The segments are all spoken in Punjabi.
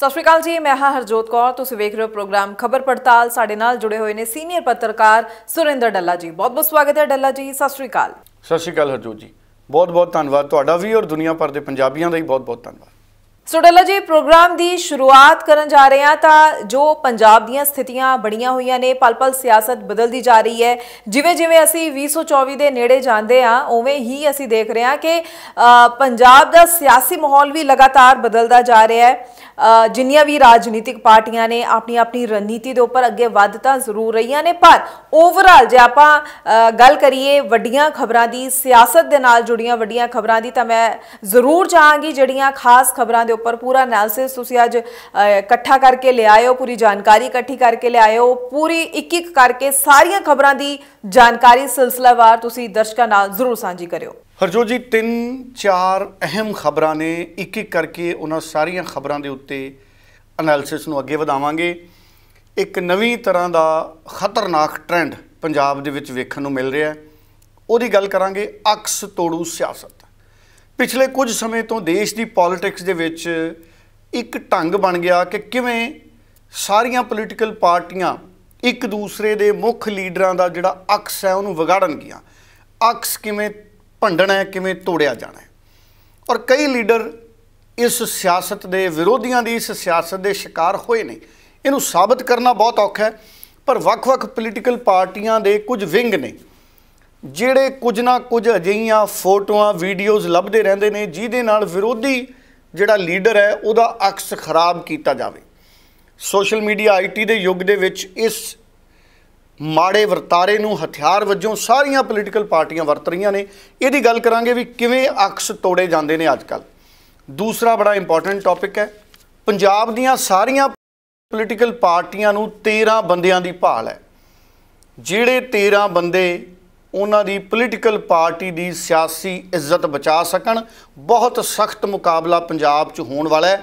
ਸਤਿ ਸ਼੍ਰੀ ਅਕਾਲ ਜੀ ਮੈਂ ਹਾਂ ਹਰਜੋਤ ਕੌਰ ਤੁਸੀਂ ਵੇਖ ਰਹੇ ਹੋ ਪ੍ਰੋਗਰਾਮ ਖਬਰ ਪੜਤਾਲ ਸਾਡੇ ਨਾਲ ਜੁੜੇ ਹੋਏ ਨੇ ਸੀਨੀਅਰ ਪੱਤਰਕਾਰ ਸੁਰਿੰਦਰ ਡੱਲਾ ਜੀ ਬਹੁਤ ਬਹੁਤ ਸਵਾਗਤ ਹੈ ਡੱਲਾ ਜੀ ਸਤਿ ਸ਼੍ਰੀ ਅਕਾਲ ਸਤਿ ਸ਼੍ਰੀ ਅਕਾਲ ਹਰਜੋਤ ਜੀ ਬਹੁਤ ਬਹੁਤ ਧੰਨਵਾਦ ਤੁਹਾਡਾ ਵੀ ਔਰ ਦੁਨੀਆ ਭਰ ਦੇ ਪੰਜਾਬੀਆਂ ਦਾ ਵੀ ਬਹੁਤ ਬਹੁਤ ਧੰਨਵਾਦ ਸੋ ਡੱਲਾ ਜੀ ਪ੍ਰੋਗਰਾਮ ਦੀ ਸ਼ੁਰੂਆਤ ਕਰਨ ਜਾ ਰਹੇ ਹਾਂ ਤਾਂ ਜੋ ਪੰਜਾਬ ਦੀਆਂ ਸਥਿਤੀਆਂ ਬੜੀਆਂ ਹੋਈਆਂ ਨੇ ਪਲ-ਪਲ ਸਿਆਸਤ ਬਦਲਦੀ ਜਾ ਰਹੀ ਹੈ ਜਿਵੇਂ-ਜਿਵੇਂ ਅਸੀਂ 2024 ਦੇ ਨੇੜੇ ਜਾਂਦੇ ਆ ਉਵੇਂ ਹੀ ਅਸੀਂ ਦੇਖ ਰਹੇ ਹਾਂ ਕਿ ਪੰਜਾਬ ਦਾ ਸਿਆਸੀ ਮਾਹੌਲ ਵੀ ਲਗਾਤਾਰ ਬਦਲਦਾ ਜਾ ਰਿਹਾ ਹੈ ਜਿੰਨੀਆਂ ਵੀ ਰਾਜਨੀਤਿਕ ਪਾਰਟੀਆਂ ਨੇ ਆਪਣੀ ਆਪਣੀ ਰਣਨੀਤੀ ਦੇ ਉੱਪਰ ਅੱਗੇ ਵੱਧ ਤਾਂ ਜ਼ਰੂਰ ਰਹੀਆਂ ਨੇ ਪਰ ਓਵਰਆਲ ਜੇ ਆਪਾਂ ਗੱਲ ਕਰੀਏ ਵੱਡੀਆਂ ਖਬਰਾਂ ਦੀ ਸਿਆਸਤ ਦੇ ਨਾਲ ਜੁੜੀਆਂ ਵੱਡੀਆਂ ਖਬਰਾਂ ਦੀ ਤਾਂ ਮੈਂ ਜ਼ਰੂਰ ਚਾਹਾਂਗੀ ਜਿਹੜੀਆਂ ਖਾਸ ਖਬਰਾਂ ਦੇ ਉੱਪਰ ਪੂਰਾ ਐਨਾਲਿਸਿਸ ਤੁਸੀਂ ਅੱਜ ਇਕੱਠਾ ਕਰਕੇ ਲਿਆਇਓ ਪੂਰੀ ਜਾਣਕਾਰੀ ਇਕੱਠੀ ਕਰਕੇ ਲਿਆਇਓ ਪੂਰੀ ਇੱਕ ਇੱਕ ਕਰਕੇ ਸਾਰੀਆਂ ਖਬਰਾਂ ਦੀ ਜਾਣਕਾਰੀ ਸਿਲਸਿਲਾਵਾਰ ਤੁਸੀਂ ਦਰਸ਼ਕਾਂ ਨਾਲ ਜ਼ਰੂਰ ਸਾਂਝੀ ਕਰਿਓ ਹਰਜੋ ਜੀ ਤਿੰਨ ਚਾਰ ਅਹਿਮ ਖਬਰਾਂ ਨੇ ਇੱਕ ਇੱਕ ਕਰਕੇ ਉਹਨਾਂ ਸਾਰੀਆਂ ਖਬਰਾਂ ਦੇ ਉੱਤੇ ਅਨਾਲਿਸਿਸ ਨੂੰ ਅੱਗੇ ਵਧਾਵਾਂਗੇ ਇੱਕ ਨਵੀਂ ਤਰ੍ਹਾਂ ਦਾ ਖਤਰਨਾਕ ਟ੍ਰੈਂਡ ਪੰਜਾਬ ਦੇ ਵਿੱਚ ਵੇਖਣ ਨੂੰ ਮਿਲ ਰਿਹਾ ਉਹਦੀ ਗੱਲ ਕਰਾਂਗੇ ਅਕਸ ਤੋੜੂ ਸਿਆਸਤ ਪਿਛਲੇ ਕੁਝ ਸਮੇਂ ਤੋਂ ਦੇਸ਼ ਦੀ ਪੋਲਿਟਿਕਸ ਦੇ ਵਿੱਚ ਇੱਕ ਢੰਗ ਬਣ ਗਿਆ ਕਿ ਕਿਵੇਂ ਸਾਰੀਆਂ ਪੋਲਿਟੀਕਲ ਪਾਰਟੀਆਂ ਇੱਕ ਦੂਸਰੇ ਦੇ ਮੁੱਖ ਲੀਡਰਾਂ ਦਾ ਜਿਹੜਾ ਅਕਸ ਹੈ ਉਹਨੂੰ ਵਿਗਾੜਨ ਗਿਆ ਅਕਸ ਕਿਵੇਂ ਭੰਡਣਾ ਹੈ ਕਿਵੇਂ ਤੋੜਿਆ ਜਾਣਾ ਹੈ ਔਰ ਕਈ ਲੀਡਰ ਇਸ ਸਿਆਸਤ ਦੇ ਵਿਰੋਧੀਆਂ ਦੀ ਇਸ ਸਿਆਸਤ ਦੇ ਸ਼ਿਕਾਰ ਹੋਏ ਨੇ ਇਹਨੂੰ ਸਾਬਤ ਕਰਨਾ ਬਹੁਤ ਔਖਾ ਹੈ ਪਰ ਵੱਖ-ਵੱਖ ਪੋਲੀਟੀਕਲ ਪਾਰਟੀਆਂ ਦੇ ਕੁਝ ਵਿੰਗ ਨੇ ਜਿਹੜੇ ਕੁਝ ਨਾ ਕੁਝ ਅਜਈਆਂ ਫੋਟੋਆਂ ਵੀਡੀਓਜ਼ ਲੱਭਦੇ ਰਹਿੰਦੇ ਨੇ ਜਿਹਦੇ ਨਾਲ ਵਿਰੋਧੀ ਜਿਹੜਾ ਲੀਡਰ ਹੈ ਉਹਦਾ ਅਕਸ ਖਰਾਬ ਕੀਤਾ ਜਾਵੇ ਸੋਸ਼ਲ ਮੀਡੀਆ ਆਈਟੀ ਦੇ ਯੁੱਗ ਦੇ ਵਿੱਚ ਇਸ ਮਾੜੇ ਵਰਤਾਰੇ ਨੂੰ ਹਥਿਆਰ ਵਜੋਂ ਸਾਰੀਆਂ ਪੋਲੀਟੀਕਲ ਪਾਰਟੀਆਂ ਵਰਤ ਰਹੀਆਂ ਨੇ ਇਹਦੀ ਗੱਲ ਕਰਾਂਗੇ ਵੀ ਕਿਵੇਂ ਅਕਸ ਤੋੜੇ ਜਾਂਦੇ ਨੇ ਅੱਜ ਕੱਲ ਦੂਸਰਾ ਬੜਾ ਇੰਪੋਰਟੈਂਟ ਟੌਪਿਕ ਹੈ ਪੰਜਾਬ ਦੀਆਂ ਸਾਰੀਆਂ ਪੋਲੀਟੀਕਲ ਪਾਰਟੀਆਂ ਨੂੰ 13 ਬੰਦਿਆਂ ਦੀ ਭਾਲ ਹੈ ਜਿਹੜੇ 13 ਬੰਦੇ ਉਹਨਾਂ ਦੀ ਪੋਲੀਟੀਕਲ ਪਾਰਟੀ ਦੀ ਸਿਆਸੀ ਇੱਜ਼ਤ ਬਚਾ ਸਕਣ ਬਹੁਤ ਸਖਤ ਮੁਕਾਬਲਾ ਪੰਜਾਬ 'ਚ ਹੋਣ ਵਾਲਾ ਹੈ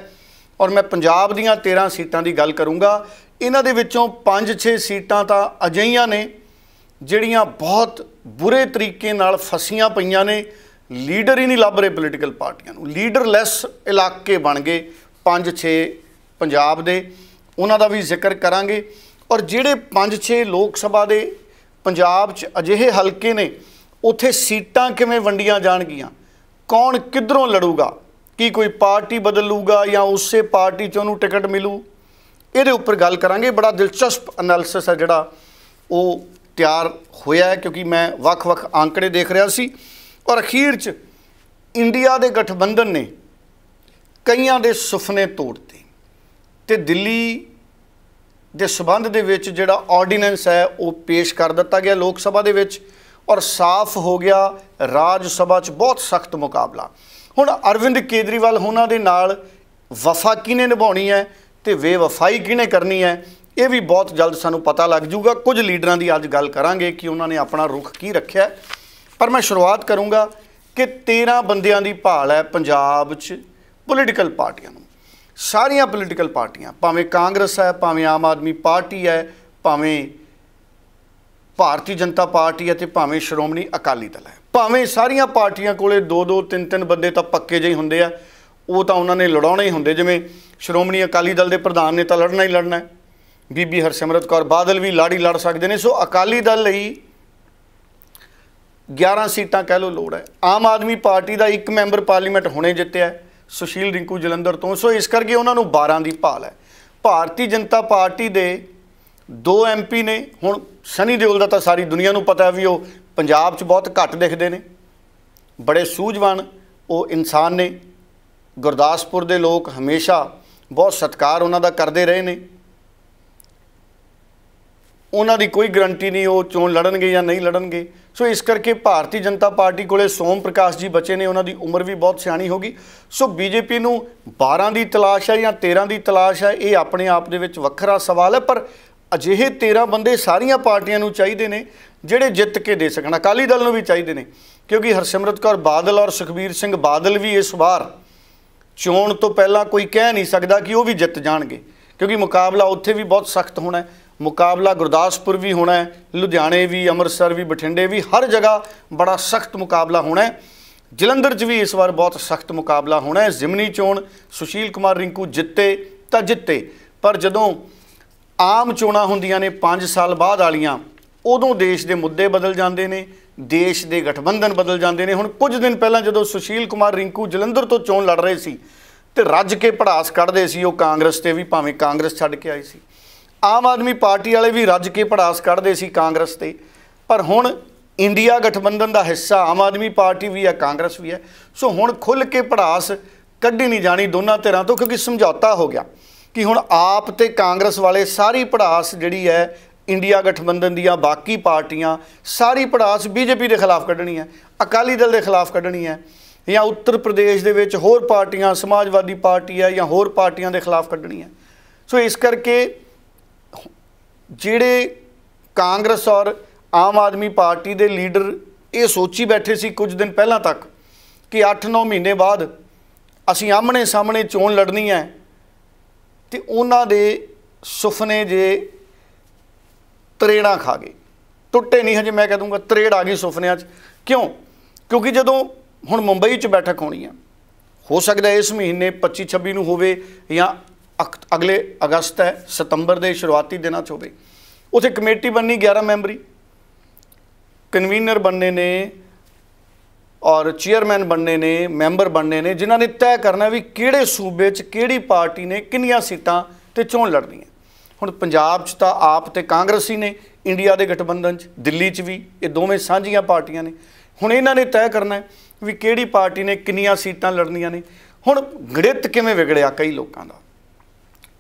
ਔਰ ਮੈਂ ਪੰਜਾਬ ਦੀਆਂ 13 ਸੀਟਾਂ ਦੀ ਗੱਲ ਕਰੂੰਗਾ ਇਹਨਾਂ ਦੇ ਵਿੱਚੋਂ 5-6 ਸੀਟਾਂ ਤਾਂ ਅਜਈਆਂ ਨੇ ਜਿਹੜੀਆਂ ਬਹੁਤ ਬੁਰੇ ਤਰੀਕੇ ਨਾਲ ਫਸੀਆਂ ਪਈਆਂ ਨੇ ਲੀਡਰ ਹੀ ਨਹੀਂ ਲੱਭ ਰਹੇ ਪੋਲੀਟੀਕਲ ਪਾਰਟੀਆਂ ਨੂੰ ਲੀਡਰਲੈਸ ਇਲਾਕੇ ਬਣ ਗਏ 5-6 ਪੰਜਾਬ ਦੇ ਉਹਨਾਂ ਦਾ ਵੀ ਜ਼ਿਕਰ ਕਰਾਂਗੇ ਔਰ ਜਿਹੜੇ 5-6 ਲੋਕ ਸਭਾ ਦੇ ਪੰਜਾਬ 'ਚ ਅਜਿਹੇ ਹਲਕੇ ਨੇ ਉਥੇ ਸੀਟਾਂ ਕਿਵੇਂ ਵੰਡੀਆਂ ਜਾਣਗੀਆਂ ਕੌਣ ਕਿੱਧਰੋਂ ਲੜੂਗਾ ਕੀ ਕੋਈ ਪਾਰਟੀ ਬਦਲੂਗਾ ਜਾਂ ਉਸੇ ਪਾਰਟੀ 'ਚ ਉਹਨੂੰ ਟਿਕਟ ਮਿਲੂ ਇਹਦੇ ਉੱਪਰ ਗੱਲ ਕਰਾਂਗੇ ਬੜਾ ਦਿਲਚਸਪ ਅਨਾਲਿਸਿਸ ਹੈ ਜਿਹੜਾ ਉਹ ਤਿਆਰ ਹੋਇਆ ਹੈ ਕਿਉਂਕਿ ਮੈਂ ਵੱਖ-ਵੱਖ ਅੰਕੜੇ ਦੇਖ ਰਿਹਾ ਸੀ ਔਰ ਅਖੀਰ 'ਚ ਇੰਡੀਆ ਦੇ ਗਠਬੰਧਨ ਨੇ ਕਈਆਂ ਦੇ ਸੁਪਨੇ ਤੋੜਤੇ ਤੇ ਦਿੱਲੀ ਦੇ ਸਬੰਧ ਦੇ ਵਿੱਚ ਜਿਹੜਾ ਆਰਡੀਨੈਂਸ ਹੈ ਉਹ ਪੇਸ਼ ਕਰ ਦਿੱਤਾ ਗਿਆ ਲੋਕ ਸਭਾ ਦੇ ਵਿੱਚ ਔਰ ਸਾਫ਼ ਹੋ ਗਿਆ ਰਾਜ ਸਭਾ 'ਚ ਬਹੁਤ ਸਖਤ ਮੁਕਾਬਲਾ ਹੁਣ ਅਰਵਿੰਦ ਕੇਜਰੀਵਾਲ ਉਹਨਾਂ ਦੇ ਨਾਲ ਵਫਾ ਕਿਨੇ ਨਿਭਾਉਣੀ ਹੈ ਤੇ ਵੇਵਫਾਈ ਕਿਹਨੇ ਕਰਨੀ ਹੈ ਇਹ ਵੀ ਬਹੁਤ ਜਲਦ ਸਾਨੂੰ ਪਤਾ ਲੱਗ ਜਾਊਗਾ ਕੁਝ ਲੀਡਰਾਂ ਦੀ ਅੱਜ ਗੱਲ ਕਰਾਂਗੇ ਕਿ ਉਹਨਾਂ ਨੇ ਆਪਣਾ ਰੁਖ ਕੀ ਰੱਖਿਆ ਪਰ ਮੈਂ ਸ਼ੁਰੂਆਤ ਕਰੂੰਗਾ ਕਿ 13 ਬੰਦਿਆਂ ਦੀ ਭਾਲ ਹੈ ਪੰਜਾਬ 'ਚ ਪੋਲੀਟੀਕਲ ਪਾਰਟੀਆਂ ਨੂੰ ਸਾਰੀਆਂ ਪੋਲੀਟੀਕਲ ਪਾਰਟੀਆਂ ਭਾਵੇਂ ਕਾਂਗਰਸ ਹੈ ਭਾਵੇਂ ਆਮ ਆਦਮੀ ਪਾਰਟੀ ਹੈ ਭਾਵੇਂ ਭਾਰਤੀ ਜਨਤਾ ਪਾਰਟੀ ਹੈ ਤੇ ਭਾਵੇਂ ਸ਼੍ਰੋਮਣੀ ਅਕਾਲੀ ਦਲ ਹੈ ਭਾਵੇਂ ਸਾਰੀਆਂ ਪਾਰਟੀਆਂ ਕੋਲੇ 2-2 3-3 ਬੰਦੇ ਤਾਂ ਪੱਕੇ ਜਿਹੇ ਹੁੰਦੇ ਆ ਉਹ ਤਾਂ ਉਹਨਾਂ ਨੇ ਲੜਾਉਣੇ ਹੀ ਹੁੰਦੇ ਜਿਵੇਂ ਸ਼੍ਰੋਮਣੀ ਅਕਾਲੀ ਦਲ ਦੇ ਪ੍ਰਧਾਨ ਨੇ ਤਾਂ ਲੜਨਾ ਹੀ ਲੜਨਾ ਹੈ ਬੀਬੀ ਹਰਸਿਮਰਤ ਕੌਰ ਬਾਦਲ ਵੀ ਲਾੜੀ ਲੜ ਸਕਦੇ ਨੇ ਸੋ ਅਕਾਲੀ ਦਲ ਲਈ 11 ਸੀਟਾਂ ਕਹਿ ਲੋ ਲੋੜ ਹੈ ਆਮ ਆਦਮੀ ਪਾਰਟੀ ਦਾ ਇੱਕ ਮੈਂਬਰ ਪਾਰਲੀਮੈਂਟ ਹੁਣੇ ਜਿੱਤਿਆ ਸੁਸ਼ੀਲ ਰਿੰਕੂ ਜਲੰਧਰ ਤੋਂ ਸੋ ਇਸ ਕਰਕੇ ਉਹਨਾਂ ਨੂੰ 12 ਦੀ ਭਾਲ ਹੈ ਭਾਰਤੀ ਜਨਤਾ ਪਾਰਟੀ ਦੇ ਦੋ ਐਮਪੀ ਨੇ ਹੁਣ ਸਨੀ ਦਿਓਲ ਦਾ ਤਾਂ ਸਾਰੀ ਦੁਨੀਆ ਨੂੰ ਪਤਾ ਵੀ ਉਹ ਪੰਜਾਬ 'ਚ ਬਹੁਤ ਘੱਟ ਦਿਖਦੇ ਨੇ ਬੜੇ ਸੂਝਵਾਨ ਉਹ ਇਨਸਾਨ ਨੇ ਗੁਰਦਾਸਪੁਰ ਦੇ ਲੋਕ ਹਮੇਸ਼ਾ ਬਹੁਤ ਸਤਿਕਾਰ ਉਹਨਾਂ ਦਾ ਕਰਦੇ ਰਹੇ ਨੇ ਉਹਨਾਂ ਦੀ ਕੋਈ ਗਰੰਟੀ ਨਹੀਂ ਉਹ ਚੋਣ ਲੜਨਗੇ ਜਾਂ ਨਹੀਂ ਲੜਨਗੇ ਸੋ ਇਸ ਕਰਕੇ ਭਾਰਤੀ ਜਨਤਾ ਪਾਰਟੀ ਕੋਲੇ ਸੋਮ ਪ੍ਰਕਾਸ਼ ਜੀ ਬਚੇ ਨੇ ਉਹਨਾਂ ਦੀ ਉਮਰ ਵੀ ਬਹੁਤ ਸਿਆਣੀ ਹੋ ਗਈ ਸੋ ਬੀਜੇਪੀ ਨੂੰ 12 ਦੀ ਤਲਾਸ਼ ਹੈ ਜਾਂ 13 ਦੀ ਤਲਾਸ਼ ਹੈ ਇਹ ਆਪਣੇ ਆਪ ਦੇ ਵਿੱਚ ਵੱਖਰਾ ਸਵਾਲ ਹੈ ਪਰ ਅਜਿਹੇ 13 ਬੰਦੇ ਸਾਰੀਆਂ ਪਾਰਟੀਆਂ ਨੂੰ ਚਾਹੀਦੇ ਨੇ ਜਿਹੜੇ ਜਿੱਤ ਕੇ ਦੇ ਸਕਣ ਅਕਾਲੀ ਦਲ ਨੂੰ ਵੀ ਚਾਹੀਦੇ ਨੇ ਕਿਉਂਕਿ ਹਰਸਿਮਰਤ ਕੌਰ ਬਾਦਲ ਔਰ ਸੁਖਬੀਰ ਸਿੰਘ ਬਾਦਲ ਵੀ ਇਸ ਵਾਰ ਚੋਣ ਤੋਂ ਪਹਿਲਾਂ ਕੋਈ ਕਹਿ ਨਹੀਂ ਸਕਦਾ ਕਿ ਉਹ ਵੀ ਜਿੱਤ ਜਾਣਗੇ ਕਿਉਂਕਿ ਮੁਕਾਬਲਾ ਉੱਥੇ ਵੀ ਬਹੁਤ ਸਖਤ ਹੋਣਾ ਹੈ ਮੁਕਾਬਲਾ ਗੁਰਦਾਸਪੁਰ ਵੀ ਹੋਣਾ ਹੈ ਲੁਧਿਆਣੇ ਵੀ ਅੰਮ੍ਰਿਤਸਰ ਵੀ ਬਠਿੰਡੇ ਵੀ ਹਰ ਜਗ੍ਹਾ ਬੜਾ ਸਖਤ ਮੁਕਾਬਲਾ ਹੋਣਾ ਹੈ ਜਲੰਧਰ 'ਚ ਵੀ ਇਸ ਵਾਰ ਬਹੁਤ ਸਖਤ ਮੁਕਾਬਲਾ ਹੋਣਾ ਹੈ ਜ਼ਿਮਨੀ ਚੋਣ ਸੁਸ਼ੀਲ ਕੁਮਾਰ ਰਿੰਕੂ ਜਿੱਤੇ ਤਾਂ ਜਿੱਤੇ ਪਰ ਜਦੋਂ ਆਮ ਚੋਣਾਂ ਹੁੰਦੀਆਂ ਨੇ 5 ਸਾਲ ਬਾਅਦ ਵਾਲੀਆਂ ਉਦੋਂ ਦੇਸ਼ ਦੇ ਮੁੱਦੇ ਬਦਲ ਜਾਂਦੇ ਨੇ ਦੇਸ਼ ਦੇ ਗਠਬੰਧਨ ਬਦਲ ਜਾਂਦੇ ਨੇ ਹੁਣ ਕੁਝ ਦਿਨ ਪਹਿਲਾਂ ਜਦੋਂ ਸੁਸ਼ੀਲ ਕੁਮਾਰ ਰਿੰਕੂ ਜਲੰਧਰ ਤੋਂ ਚੋਣ ਲੜ ਰਹੇ ਸੀ ਤੇ ਰੱਜ ਕੇ ਪੜਾਸ ਕੱਢਦੇ ਸੀ ਉਹ ਕਾਂਗਰਸ ਤੇ ਵੀ ਭਾਵੇਂ ਕਾਂਗਰਸ ਛੱਡ ਕੇ ਆਈ ਸੀ ਆਮ ਆਦਮੀ ਪਾਰਟੀ ਵਾਲੇ ਵੀ ਰੱਜ ਕੇ ਪੜਾਸ ਕੱਢਦੇ ਸੀ ਕਾਂਗਰਸ ਤੇ ਪਰ ਹੁਣ ਇੰਡੀਆ ਗਠਬੰਧਨ ਦਾ ਹਿੱਸਾ ਆਮ ਆਦਮੀ ਪਾਰਟੀ ਵੀ ਹੈ ਕਾਂਗਰਸ ਵੀ ਹੈ ਸੋ ਹੁਣ ਖੁੱਲ ਕੇ ਪੜਾਸ ਕੱਢੀ ਨਹੀਂ ਜਾਣੀ ਦੋਨਾਂ ਧਿਰਾਂ ਤੋਂ ਕਿਉਂਕਿ ਸਮਝੌਤਾ ਹੋ ਗਿਆ ਕਿ ਹੁਣ ਆਪ ਤੇ ਕਾਂਗਰਸ ਵਾਲੇ ਸਾਰੀ ਪੜਾਸ ਜਿਹੜੀ ਹੈ ਇੰਡੀਆ ਗਠਬੰਧਨ ਦੀਆਂ ਬਾਕੀ ਪਾਰਟੀਆਂ ਸਾਰੀ ਪੜਾਸ ਬੀਜੇਪੀ ਦੇ ਖਿਲਾਫ ਕੱਢਣੀ ਹੈ ਅਕਾਲੀ ਦਲ ਦੇ ਖਿਲਾਫ ਕੱਢਣੀ ਹੈ ਜਾਂ ਉੱਤਰ ਪ੍ਰਦੇਸ਼ ਦੇ ਵਿੱਚ ਹੋਰ ਪਾਰਟੀਆਂ ਸਮਾਜਵਾਦੀ ਪਾਰਟੀ ਹੈ ਜਾਂ ਹੋਰ ਪਾਰਟੀਆਂ ਦੇ ਖਿਲਾਫ ਕੱਢਣੀ ਹੈ ਸੋ ਇਸ ਕਰਕੇ ਜਿਹੜੇ ਕਾਂਗਰਸ ਔਰ ਆਮ ਆਦਮੀ ਪਾਰਟੀ ਦੇ ਲੀਡਰ ਇਹ ਸੋਚੀ ਬੈਠੇ ਸੀ ਕੁਝ ਦਿਨ ਪਹਿਲਾਂ ਤੱਕ ਕਿ 8-9 ਮਹੀਨੇ ਬਾਅਦ ਅਸੀਂ ਆਹਮਣੇ ਸਾਹਮਣੇ ਚੋਣ ਲੜਨੀ ਹੈ ਤੇ ਉਹਨਾਂ ਦੇ ਸੁਪਨੇ ਜੇ ਤਰੇੜਾਂ ਖਾ ਗਏ ਟੁੱਟੇ ਨਹੀਂ ਹਜੇ ਮੈਂ ਕਹਿ ਦੂੰਗਾ ਤਰੇੜ ਆ ਗਈ ਸੁਪਨਿਆਂ 'ਚ ਕਿਉਂ ਕਿਉਂਕਿ ਜਦੋਂ ਹੁਣ ਮੁੰਬਈ 'ਚ ਬੈਠਕ ਹੋਣੀ ਆ ਹੋ ਸਕਦਾ ਇਸ ਮਹੀਨੇ 25 26 ਨੂੰ ਹੋਵੇ ਜਾਂ ਅਗਲੇ ਅਗਸਤ ਹੈ ਸਤੰਬਰ ਦੇ ਸ਼ੁਰੂਆਤੀ ਦਿਨਾਂ 'ਚ ਹੋਵੇ ਉਥੇ ਕਮੇਟੀ ਬਣਨੀ 11 ਮੈਂਬਰੀ ਕਨਵੀਨਰ ਬਣਨੇ ਨੇ ਔਰ ਚੇਅਰਮੈਨ ਬਣਨੇ ਨੇ ਮੈਂਬਰ ਬਣਨੇ ਨੇ ਜਿਨ੍ਹਾਂ ਨੇ ਤੈਅ ਕਰਨਾ ਵੀ ਕਿਹੜੇ ਸੂਬੇ 'ਚ ਕਿਹੜੀ ਪਾਰਟੀ ਨੇ ਕਿੰਨੀਆਂ ਸੀਟਾਂ ਤੇ ਚੋਣ ਲੜਨੀ ਹੈ ਹੁਣ ਪੰਜਾਬ 'ਚ ਤਾਂ ਆਪ ਤੇ ਕਾਂਗਰਸ ਹੀ ਨੇ ਇੰਡੀਆ ਦੇ ਗਠਬੰਧਨ 'ਚ ਦਿੱਲੀ 'ਚ ਵੀ ਇਹ ਦੋਵੇਂ ਸਾਂਝੀਆਂ ਪਾਰਟੀਆਂ ਨੇ ਹੁਣ ਇਹਨਾਂ ਨੇ ਤੈਅ ਕਰਨਾ ਵੀ ਕਿਹੜੀ ਪਾਰਟੀ ਨੇ ਕਿੰਨੀਆਂ ਸੀਟਾਂ ਲੜਨੀਆਂ ਨੇ ਹੁਣ ਗਣਿਤ ਕਿਵੇਂ ਵਿਗੜਿਆ ਕਈ ਲੋਕਾਂ ਦਾ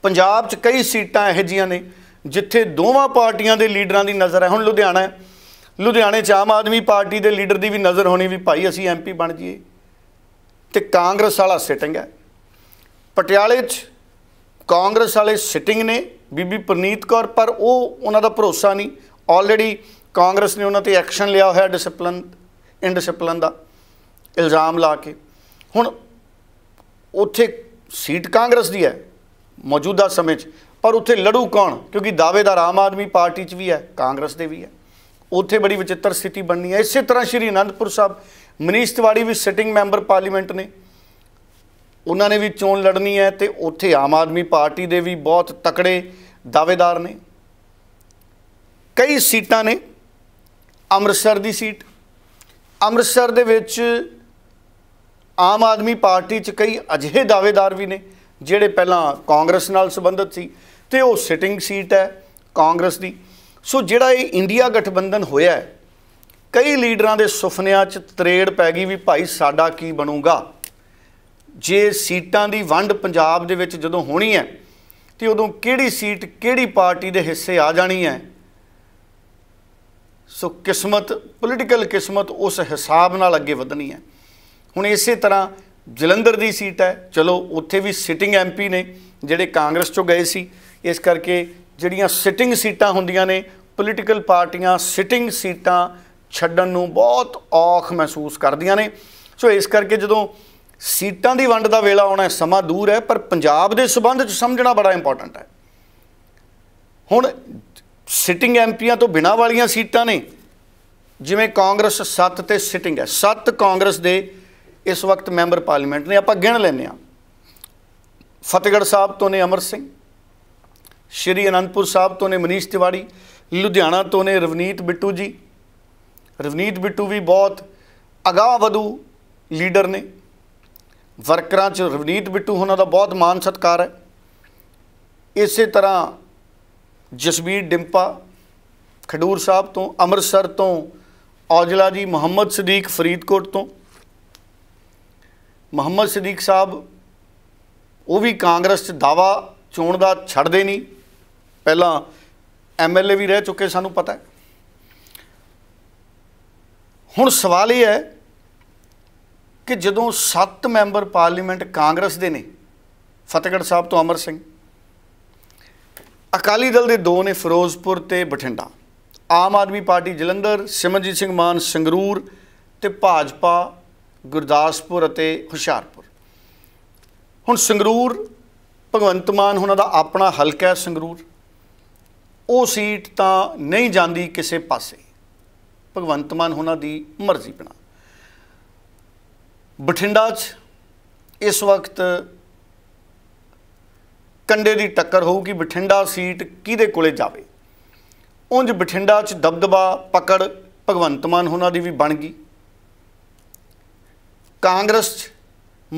ਪੰਜਾਬ 'ਚ ਕਈ ਸੀਟਾਂ ਇਹੋ ਜੀਆਂ ਨੇ ਜਿੱਥੇ ਦੋਵਾਂ ਪਾਰਟੀਆਂ ਦੇ ਲੀਡਰਾਂ ਦੀ ਨਜ਼ਰ ਹੈ ਹੁਣ ਲੁਧਿਆਣਾ ਹੈ ਲੁਧਿਆਣੇ 'ਚ ਆਮ ਆਦਮੀ ਪਾਰਟੀ ਦੇ ਲੀਡਰ ਦੀ ਵੀ ਨਜ਼ਰ ਹੋਣੀ ਵੀ ਭਾਈ ਅਸੀਂ ਐਮਪੀ ਬਣ ਜਾਈਏ ਤੇ ਕਾਂਗਰਸ ਵਾਲਾ ਸਿਟਿੰਗ ਹੈ ਪਟਿਆਲੇ 'ਚ ਕਾਂਗਰਸ ਵਾਲੇ ਸਿਟਿੰਗ ਨੇ ਬੀਬੀ ਪ੍ਰਨੀਤ ਕੌਰ ਪਰ ਉਹ ਉਹਨਾਂ ਦਾ ਭਰੋਸਾ ਨਹੀਂ ਆਲਰੇਡੀ ਕਾਂਗਰਸ ਨੇ ਉਹਨਾਂ ਤੇ ਐਕਸ਼ਨ ਲਿਆ ਹੋਇਆ ਡਿਸਪਲਿਨ ਇਨਡਿਸਪਲਿਨ ਦਾ ਇਲਜ਼ਾਮ ਲਾ ਕੇ ਹੁਣ ਉੱਥੇ ਸੀਟ ਕਾਂਗਰਸ ਦੀ ਹੈ ਮੌਜੂਦਾ ਸਮੇਂ 'ਚ ਪਰ ਉੱਥੇ ਲੜੂ ਕੌਣ ਕਿਉਂਕਿ ਦਾਵੇਦਾਰ ਆਮ ਆਦਮੀ ਪਾਰਟੀ 'ਚ ਵੀ ਹੈ ਕਾਂਗਰਸ ਦੇ ਵੀ ਹੈ ਉੱਥੇ ਬੜੀ ਵਿਚਿੱਤਰ ਸਥਿਤੀ ਬਣਨੀ ਹੈ ਇਸੇ ਤਰ੍ਹਾਂ ਸ਼੍ਰੀ ਅਨੰਦਪੁਰ ਸਾਹਿਬ ਮਨੀਸ਼ ਤਿਵਾੜੀ ਵੀ ਸਿਟਿੰਗ ਮੈਂਬਰ ਪਾਰਲੀਮੈਂਟ ਨੇ ਉਹਨਾਂ ਨੇ ਵੀ ਚੋਣ ਲੜਨੀ ਹੈ ਤੇ ਉੱਥੇ ਆਮ ਆਦਮੀ ਪਾਰਟੀ ਦੇ ਵੀ ਬਹੁਤ ਤਕੜੇ ਦਾਅਵੇਦਾਰ ਨੇ ਕਈ ਸੀਟਾਂ ਨੇ ਅੰਮ੍ਰਿਤਸਰ ਦੀ ਸੀਟ ਅੰਮ੍ਰਿਤਸਰ ਦੇ ਵਿੱਚ ਆਮ ਆਦਮੀ ਪਾਰਟੀ 'ਚ ਕਈ ਅਜਿਹੇ ਦਾਅਵੇਦਾਰ ਵੀ ਨੇ ਜਿਹੜੇ ਪਹਿਲਾਂ ਕਾਂਗਰਸ ਨਾਲ ਸੰਬੰਧਿਤ ਸੀ ਤੇ ਉਹ ਸਿਟਿੰਗ ਸੀਟ ਹੈ ਕਾਂਗਰਸ ਦੀ ਸੋ ਜਿਹੜਾ ਇਹ ਇੰਡੀਆ ਗਠਬੰਧਨ ਹੋਇਆ ਕਈ ਲੀਡਰਾਂ ਦੇ ਸੁਪਨਿਆਂ 'ਚ ਤਰੇੜ ਪੈ ਗਈ ਵੀ ਭਾਈ ਸਾਡਾ ਕੀ ਬਣੂਗਾ ਜੇ ਸੀਟਾਂ ਦੀ ਵੰਡ ਪੰਜਾਬ ਦੇ ਵਿੱਚ ਜਦੋਂ ਹੋਣੀ ਹੈ ਤੇ ਉਦੋਂ ਕਿਹੜੀ ਸੀਟ ਕਿਹੜੀ ਪਾਰਟੀ ਦੇ ਹਿੱਸੇ ਆ ਜਾਣੀ ਹੈ ਸੋ ਕਿਸਮਤ ਪੋਲੀਟੀਕਲ ਕਿਸਮਤ ਉਸ ਹਿਸਾਬ ਨਾਲ ਅੱਗੇ ਵਧਣੀ ਹੈ ਹੁਣ ਇਸੇ ਤਰ੍ਹਾਂ ਜਲੰਧਰ ਦੀ ਸੀਟ ਹੈ ਚਲੋ ਉੱਥੇ ਵੀ ਸਿਟਿੰਗ ਐਮਪੀ ਨੇ ਜਿਹੜੇ ਕਾਂਗਰਸ ਚੋਂ ਗਏ ਸੀ ਇਸ ਕਰਕੇ ਜਿਹੜੀਆਂ ਸਿਟਿੰਗ ਸੀਟਾਂ ਹੁੰਦੀਆਂ ਨੇ ਪੋਲੀਟੀਕਲ ਪਾਰਟੀਆਂ ਸਿਟਿੰਗ ਸੀਟਾਂ ਛੱਡਣ ਨੂੰ ਬਹੁਤ ਔਖ ਮਹਿਸੂਸ ਕਰਦੀਆਂ ਨੇ ਸੋ ਇਸ ਕਰਕੇ ਜਦੋਂ ਸੀਟਾਂ ਦੀ ਵੰਡ ਦਾ ਵੇਲਾ ਆਉਣਾ ਸਮਾਂ ਦੂਰ ਹੈ ਪਰ ਪੰਜਾਬ ਦੇ ਸਬੰਧ ਚ ਸਮਝਣਾ ਬੜਾ ਇੰਪੋਰਟੈਂਟ ਹੈ ਹੁਣ ਸਿਟਿੰਗ ਐਮਪੀਆਂ ਤੋਂ ਬਿਨਾ ਵਾਲੀਆਂ ਸੀਟਾਂ ਨੇ ਜਿਵੇਂ ਕਾਂਗਰਸ 7 ਤੇ ਸਿਟਿੰਗ ਹੈ 7 ਕਾਂਗਰਸ ਦੇ ਇਸ ਵਕਤ ਮੈਂਬਰ ਪਾਰਲੀਮੈਂਟ ਨੇ ਆਪਾਂ ਗਿਣ ਲੈਨੇ ਆ ਫਤਿਹਗੜ ਸਾਹਿਬ ਤੋਂ ਨੇ ਅਮਰ ਸਿੰਘ ਸ਼੍ਰੀ ਅਨੰਦਪੁਰ ਸਾਹਿਬ ਤੋਂ ਨੇ ਮਨੀਸ਼ ਤਿਵਾੜੀ ਲੁਧਿਆਣਾ ਤੋਂ ਨੇ ਰਵਨੀਤ ਬਿੱਟੂ ਜੀ ਰਵਨੀਤ ਬਿੱਟੂ ਵੀ ਬਹੁਤ ਅਗਾਹ ਵਧੂ ਲੀਡਰ ਨੇ ਵਰਕਰਾਂ 'ਚ ਰਵਨੀਤ ਬਿੱਟੂ ਉਹਨਾਂ ਦਾ ਬਹੁਤ ਮਾਨ ਸਤਕਾਰ ਹੈ ਇਸੇ ਤਰ੍ਹਾਂ ਜਸਵੀਰ ਡਿੰਪਾ ਖਡੂਰ ਸਾਹਿਬ ਤੋਂ ਅੰਮ੍ਰਿਤਸਰ ਤੋਂ ਔਜਲਾ ਜੀ ਮੁਹੰਮਦ ਸਦੀਕ ਫਰੀਦਕੋਟ ਤੋਂ ਮੁਹੰਮਦ ਸਦੀਕ ਸਾਹਿਬ ਉਹ ਵੀ ਕਾਂਗਰਸ 'ਚ ਦਾਵਾ ਚੋਣ ਦਾ ਛੱਡਦੇ ਨਹੀਂ ਪਹਿਲਾਂ ਐਮਐਲਏ ਵੀ ਰਹਿ ਚੁੱਕੇ ਸਾਨੂੰ ਪਤਾ ਹੈ ਹੁਣ ਸਵਾਲ ਇਹ ਹੈ ਕਿ ਜਦੋਂ 7 ਮੈਂਬਰ ਪਾਰਲੀਮੈਂਟ ਕਾਂਗਰਸ ਦੇ ਨੇ ਫਤਿਹਗੜ ਸਾਹਿਬ ਤੋਂ ਅਮਰ ਸਿੰਘ ਅਕਾਲੀ ਦਲ ਦੇ ਦੋ ਨੇ ਫਿਰੋਜ਼ਪੁਰ ਤੇ ਬਠਿੰਡਾ ਆਮ ਆਦਮੀ ਪਾਰਟੀ ਜਲੰਧਰ ਸਿਮਰਜੀਤ ਸਿੰਘ ਮਾਨ ਸੰਗਰੂਰ ਤੇ ਭਾਜਪਾ ਗੁਰਦਾਸਪੁਰ ਅਤੇ ਹੁਸ਼ਿਆਰਪੁਰ ਹੁਣ ਸੰਗਰੂਰ ਭਗਵੰਤ ਮਾਨ ਉਹਨਾਂ ਦਾ ਆਪਣਾ ਹਲਕਾ ਹੈ ਸੰਗਰੂਰ ਉਹ ਸੀਟ ਤਾਂ ਨਹੀਂ ਜਾਂਦੀ ਕਿਸੇ ਪਾਸੇ ਭਗਵੰਤ ਮਾਨ ਉਹਨਾਂ ਦੀ ਮਰਜ਼ੀ ਬਣਾ ਬਠਿੰਡਾ 'ਚ ਇਸ ਵਕਤ ਕੰਡੇ ਦੀ ਟੱਕਰ ਹੋਊਗੀ ਬਠਿੰਡਾ ਸੀਟ ਕਿਹਦੇ ਕੋਲੇ ਜਾਵੇ ਉੰਜ ਬਠਿੰਡਾ 'ਚ ਦਬਦਬਾ ਪਕੜ ਭਗਵੰਤ ਮਾਨ ਉਹਨਾਂ ਦੀ ਵੀ ਬਣ ਗਈ ਕਾਂਗਰਸ 'ਚ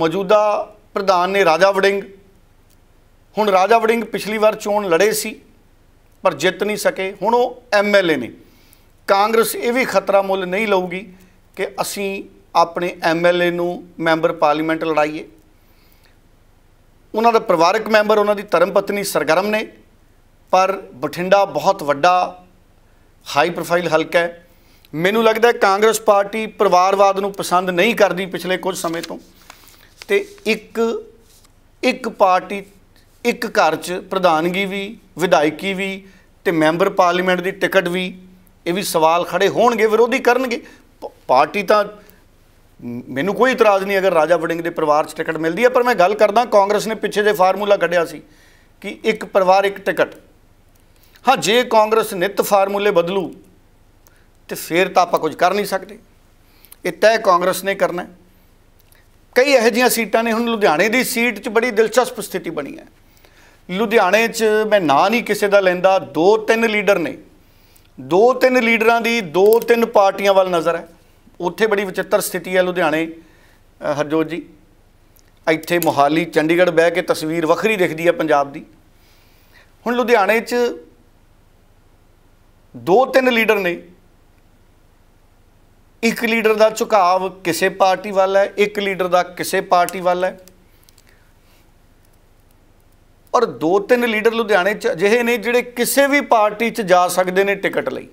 ਮੌਜੂਦਾ ਪ੍ਰਧਾਨ ਨੇ ਰਾਜਾ ਵੜਿੰਗ ਹੁਣ ਰਾਜਾ ਵੜਿੰਗ ਪਿਛਲੀ ਵਾਰ ਚੋਣ ਲੜੇ ਸੀ ਪਰ ਜਿੱਤ ਨਹੀਂ ਸਕੇ ਹੁਣ ਉਹ ਐਮਐਲਏ ਨੇ ਕਾਂਗਰਸ ਇਹ ਵੀ ਖਤਰਾ ਮੁੱਲ ਨਹੀਂ ਲਊਗੀ ਕਿ ਅਸੀਂ ਆਪਣੇ ਐਮਐਲਏ ਨੂੰ ਮੈਂਬਰ ਪਾਰਲੀਮੈਂਟ ਲੜਾਈਏ ਉਹਨਾਂ ਦਾ ਪਰਿਵਾਰਕ ਮੈਂਬਰ ਉਹਨਾਂ ਦੀ ਧਰਮ ਪਤਨੀ ਸਰਗਰਮ ਨੇ ਪਰ ਬਠਿੰਡਾ ਬਹੁਤ ਵੱਡਾ ਹਾਈ ਪ੍ਰੋਫਾਈਲ ਹਲਕਾ ਹੈ ਮੈਨੂੰ ਲੱਗਦਾ ਕਾਂਗਰਸ ਪਾਰਟੀ ਪਰਿਵਾਰਵਾਦ ਨੂੰ ਪਸੰਦ ਨਹੀਂ ਕਰਦੀ ਪਿਛਲੇ ਕੁਝ ਸਮੇਂ ਤੋਂ ਤੇ ਇੱਕ ਇੱਕ ਪਾਰਟੀ ਇੱਕ ਘਰ 'ਚ ਪ੍ਰਧਾਨਗੀ ਵੀ ਵਿਧਾਇਕੀ ਵੀ ਤੇ ਮੈਂਬਰ ਪਾਰਲੀਮੈਂਟ ਦੀ ਟਿਕਟ ਵੀ ਇਹ ਵੀ ਸਵਾਲ ਖੜੇ ਹੋਣਗੇ ਵਿਰੋਧੀ ਕਰਨਗੇ ਪਾਰਟੀ ਤਾਂ ਮੈਨੂੰ ਕੋਈ ਇਤਰਾਜ਼ ਨਹੀਂ ਅਗਰ ਰਾਜਾ ਵੜਿੰਗ ਦੇ ਪਰਿਵਾਰ 'ਚ ਟਿਕਟ ਮਿਲਦੀ ਹੈ ਪਰ ਮੈਂ ਗੱਲ ਕਰਦਾ ਕਾਂਗਰਸ ਨੇ ਪਿੱਛੇ ਜੇ ਫਾਰਮੂਲਾ ਕੱਢਿਆ ਸੀ ਕਿ ਇੱਕ ਪਰਿਵਾਰ ਇੱਕ ਟਿਕਟ ਹਾਂ ਜੇ ਕਾਂਗਰਸ ਨਿਤ ਫਾਰਮੂਲੇ ਬਦਲੂ ਤੇ ਫੇਰ ਤਾਂ ਆਪਾਂ ਕੁਝ ਕਰ ਨਹੀਂ ਸਕਦੇ ਇਹ ਤੈ ਕਾਂਗਰਸ ਨੇ ਕਰਨਾ ਕਈ ਇਹੋ ਜੀਆਂ ਸੀਟਾਂ ਨੇ ਹੁਣ ਲੁਧਿਆਣੇ ਦੀ ਸੀਟ 'ਚ ਬੜੀ ਦਿਲਚਸਪ ਸਥਿਤੀ ਬਣੀ ਹੈ ਲੁਧਿਆਣੇ 'ਚ ਮੈਂ ਨਾਂ ਨਹੀਂ ਕਿਸੇ ਦਾ ਲੈਂਦਾ ਦੋ ਤਿੰਨ ਲੀਡਰ ਨੇ ਦੋ ਤਿੰਨ ਲੀਡਰਾਂ ਦੀ ਦੋ ਤਿੰਨ ਪਾਰਟੀਆਂ ਵੱਲ ਨਜ਼ਰ ਹੈ ਉੱਥੇ ਬੜੀ ਵਿਚਿੱਤਰ ਸਥਿਤੀ ਹੈ ਲੁਧਿਆਣੇ ਹਰਜੋਤ ਜੀ ਇੱਥੇ ਮੋਹਾਲੀ ਚੰਡੀਗੜ੍ਹ ਬਹਿ ਕੇ ਤਸਵੀਰ ਵੱਖਰੀ ਦਿਖਦੀ ਹੈ ਪੰਜਾਬ ਦੀ ਹੁਣ ਲੁਧਿਆਣੇ 'ਚ ਦੋ ਤਿੰਨ ਲੀਡਰ ਨੇ ਇੱਕ ਲੀਡਰ ਦਾ ਝੁਕਾਵ ਕਿਸੇ ਪਾਰਟੀ ਵੱਲ ਹੈ ਇੱਕ ਲੀਡਰ ਦਾ ਕਿਸੇ ਪਾਰਟੀ ਵੱਲ ਹੈ ਔਰ ਦੋ ਤਿੰਨ ਲੀਡਰ ਲੁਧਿਆਣੇ 'ਚ ਅਜਿਹੇ ਨੇ ਜਿਹੜੇ ਕਿਸੇ ਵੀ ਪਾਰਟੀ 'ਚ ਜਾ ਸਕਦੇ ਨੇ ਟਿਕਟ ਲਈ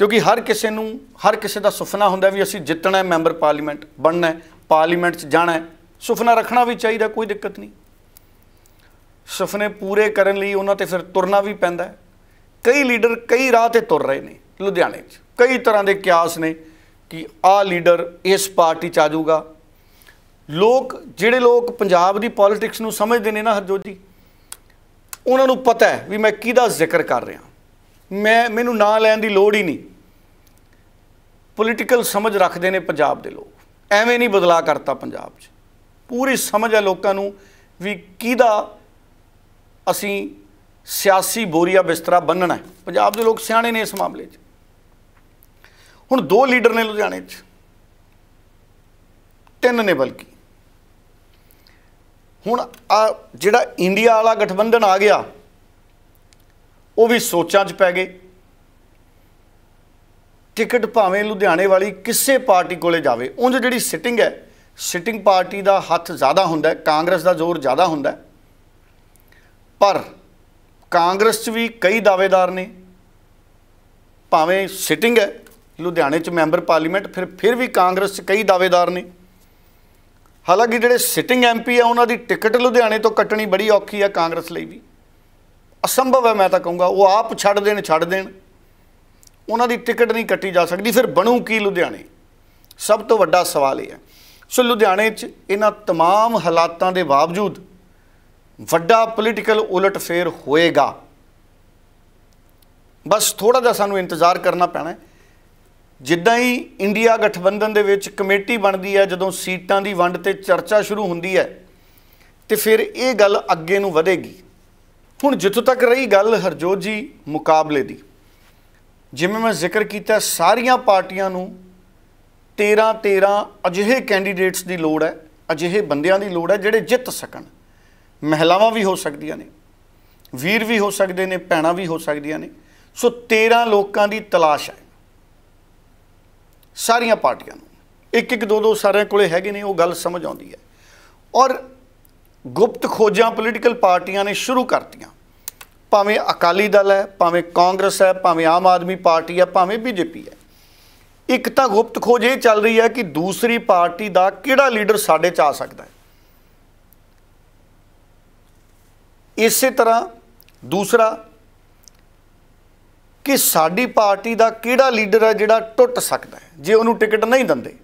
ਕਿਉਂਕਿ ਹਰ ਕਿਸੇ ਨੂੰ ਹਰ ਕਿਸੇ ਦਾ ਸੁਪਨਾ ਹੁੰਦਾ ਵੀ ਅਸੀਂ ਜਿੱਤਣਾ ਹੈ ਮੈਂਬਰ ਪਾਰਲੀਮੈਂਟ ਬਣਨਾ ਹੈ ਪਾਰਲੀਮੈਂਟ 'ਚ ਜਾਣਾ ਹੈ ਸੁਪਨਾ ਰੱਖਣਾ ਵੀ ਚਾਹੀਦਾ ਕੋਈ ਦਿੱਕਤ ਨਹੀਂ ਸੁਪਨੇ ਪੂਰੇ ਕਰਨ ਲਈ ਉਹਨਾਂ ਤੇ ਫਿਰ ਤੁਰਨਾ ਵੀ ਪੈਂਦਾ ਹੈ ਕਈ ਲੀਡਰ ਕਈ ਰਾਹ ਤੇ ਤੁਰ ਰਹੇ ਨੇ ਲੁਧਿਆਣੇ 'ਚ ਕਈ ਤਰ੍ਹਾਂ ਦੇ ਕਿਆਸ ਨੇ ਕਿ ਆ ਲੀਡਰ ਇਸ ਪਾਰਟੀ 'ਚ ਆ ਜਾਊਗਾ ਲੋਕ ਜਿਹੜੇ ਲੋਕ ਪੰਜਾਬ ਦੀ ਪੋਲਿਟਿਕਸ ਨੂੰ ਸਮਝਦੇ ਨੇ ਨਾ ਹਰਜੋਤ ਜੀ ਉਹਨਾਂ ਨੂੰ ਪਤਾ ਹੈ ਵੀ ਮੈਂ ਕਿਹਦਾ ਜ਼ਿਕਰ ਕਰ ਰਿਹਾ ਮੈਂ ਮੈਨੂੰ ਨਾਂ ਲੈਣ ਦੀ ਲੋੜ ਹੀ ਨਹੀਂ ਪੋਲੀਟੀਕਲ ਸਮਝ ਰੱਖਦੇ ਨੇ ਪੰਜਾਬ ਦੇ ਲੋਕ ਐਵੇਂ ਨਹੀਂ ਬਦਲਾ ਕਰਤਾ ਪੰਜਾਬ 'ਚ ਪੂਰੀ ਸਮਝ ਹੈ ਲੋਕਾਂ ਨੂੰ ਵੀ ਕਿਹਦਾ ਅਸੀਂ ਸਿਆਸੀ ਬੋਰੀਆ ਬਿਸਤਰਾ ਬੰਨਣਾ ਹੈ ਪੰਜਾਬ ਦੇ ਲੋਕ ਸਿਆਣੇ ਨੇ ਇਸ ਮਾਮਲੇ 'ਚ ਹੁਣ ਦੋ ਲੀਡਰ ਨੇ ਲੁਧਿਆਣੇ 'ਚ ਤਿੰਨ ਨੇ ਬਲਕਿ ਹੁਣ ਆ ਜਿਹੜਾ ਇੰਡੀਆ ਵਾਲਾ ਗਠਬੰਧਨ ਆ ਗਿਆ ਉਹ ਵੀ ਸੋਚਾਂ 'ਚ ਪੈ ਗਏ ਟਿਕਟ ਭਾਵੇਂ ਲੁਧਿਆਣੇ ਵਾਲੀ ਕਿਸੇ ਪਾਰਟੀ ਕੋਲੇ ਜਾਵੇ ਉਂਝ ਜਿਹੜੀ ਸਿਟਿੰਗ ਹੈ ਸਿਟਿੰਗ ਪਾਰਟੀ ਦਾ ਹੱਥ ਜ਼ਿਆਦਾ ਹੁੰਦਾ ਕਾਂਗਰਸ ਦਾ ਜ਼ੋਰ ਜ਼ਿਆਦਾ ਹੁੰਦਾ ਪਰ ਕਾਂਗਰਸ 'ਚ ਵੀ ਕਈ ਦਾਵੇਦਾਰ ਨੇ ਭਾਵੇਂ ਸਿਟਿੰਗ ਹੈ ਲੁਧਿਆਣੇ 'ਚ ਮੈਂਬਰ ਪਾਰਲੀਮੈਂਟ ਫਿਰ ਫਿਰ ਵੀ ਕਾਂਗਰਸ 'ਚ ਕਈ ਦਾਵੇਦਾਰ ਨੇ ਹਾਲਾਂਕਿ ਜਿਹੜੇ ਸਿਟਿੰਗ ਐਮਪੀ ਆ ਉਹਨਾਂ ਦੀ ਟਿਕਟ ਲੁਧਿਆਣੇ ਤੋਂ ਕੱਟਣੀ ਬੜੀ ਔਖੀ ਆ ਕਾਂਗਰਸ ਲਈ ਵੀ ਅਸੰਭਵ ਹੈ ਮੈਂ ਤਾਂ ਕਹੂੰਗਾ ਉਹ ਆਪ ਛੱਡ ਦੇਣ ਛੱਡ ਦੇਣ ਉਹਨਾਂ ਦੀ ਟਿਕਟ ਨਹੀਂ ਕੱਟੀ ਜਾ ਸਕਦੀ ਫਿਰ ਬਣੂ ਕੀ ਲੁਧਿਆਣੇ ਸਭ ਤੋਂ ਵੱਡਾ ਸਵਾਲ ਇਹ ਹੈ ਸੋ ਲੁਧਿਆਣੇ 'ਚ ਇਹਨਾਂ तमाम ਹਾਲਾਤਾਂ ਦੇ ਬਾਵਜੂਦ ਵੱਡਾ ਪੋਲੀਟੀਕਲ ਉਲਟਫੇਰ ਹੋਏਗਾ ਬਸ ਥੋੜਾ ਜਿਹਾ ਸਾਨੂੰ ਇੰਤਜ਼ਾਰ ਕਰਨਾ ਪੈਣਾ ਜਿੱਦਾਂ ਹੀ ਇੰਡੀਆ ਗਠਬੰਧਨ ਦੇ ਵਿੱਚ ਕਮੇਟੀ ਬਣਦੀ ਹੈ ਜਦੋਂ ਸੀਟਾਂ ਦੀ ਵੰਡ ਤੇ ਚਰਚਾ ਸ਼ੁਰੂ ਹੁੰਦੀ ਹੈ ਤੇ ਫਿਰ ਇਹ ਗੱਲ ਅੱਗੇ ਨੂੰ ਵਧੇਗੀ ਹੁਣ ਜਿੱਥੋਂ ਤੱਕ ਰਹੀ ਗੱਲ ਹਰਜੋਤ ਜੀ ਮੁਕਾਬਲੇ ਦੀ ਜਿਵੇਂ ਮੈਂ ਜ਼ਿਕਰ ਕੀਤਾ ਸਾਰੀਆਂ ਪਾਰਟੀਆਂ ਨੂੰ 13 13 ਅਜਿਹੇ ਕੈਂਡੀਡੇਟਸ ਦੀ ਲੋੜ ਹੈ ਅਜਿਹੇ ਬੰਦਿਆਂ ਦੀ ਲੋੜ ਹੈ ਜਿਹੜੇ ਜਿੱਤ ਸਕਣ ਮਹਿਲਾਵਾਂ ਵੀ ਹੋ ਸਕਦੀਆਂ ਨੇ ਵੀਰ ਵੀ ਹੋ ਸਕਦੇ ਨੇ ਭੈਣਾਂ ਵੀ ਹੋ ਸਕਦੀਆਂ ਨੇ ਸੋ 13 ਲੋਕਾਂ ਦੀ ਤਲਾਸ਼ ਹੈ ਸਾਰੀਆਂ ਪਾਰਟੀਆਂ ਨੂੰ ਇੱਕ ਇੱਕ ਦੋ ਦੋ ਸਾਰਿਆਂ ਕੋਲੇ ਹੈਗੇ ਨੇ ਉਹ ਗੱਲ ਸਮਝ ਆਉਂਦੀ ਹੈ ਔਰ ਗੁਪਤ ਖੋਜਾਂ ਪੋਲੀਟੀਕਲ ਪਾਰਟੀਆਂ ਨੇ ਸ਼ੁਰੂ ਕਰਤੀਆਂ ਭਾਵੇਂ ਅਕਾਲੀ ਦਲ ਹੈ ਭਾਵੇਂ ਕਾਂਗਰਸ ਹੈ ਭਾਵੇਂ ਆਮ ਆਦਮੀ ਪਾਰਟੀ ਹੈ ਭਾਵੇਂ ਬੀਜੇਪੀ ਹੈ ਇੱਕ ਤਾਂ ਗੁਪਤ ਖੋਜ ਇਹ ਚੱਲ ਰਹੀ ਹੈ ਕਿ ਦੂਸਰੀ ਪਾਰਟੀ ਦਾ ਕਿਹੜਾ ਲੀਡਰ ਸਾਡੇ 'ਚ ਆ ਸਕਦਾ ਹੈ ਇਸੇ ਤਰ੍ਹਾਂ ਦੂਸਰਾ ਕਿ ਸਾਡੀ ਪਾਰਟੀ ਦਾ ਕਿਹੜਾ ਲੀਡਰ ਹੈ ਜਿਹੜਾ ਟੁੱਟ ਸਕਦਾ ਹੈ ਜੇ ਉਹਨੂੰ ਟਿਕਟ ਨਹੀਂ ਦਿੰਦੇ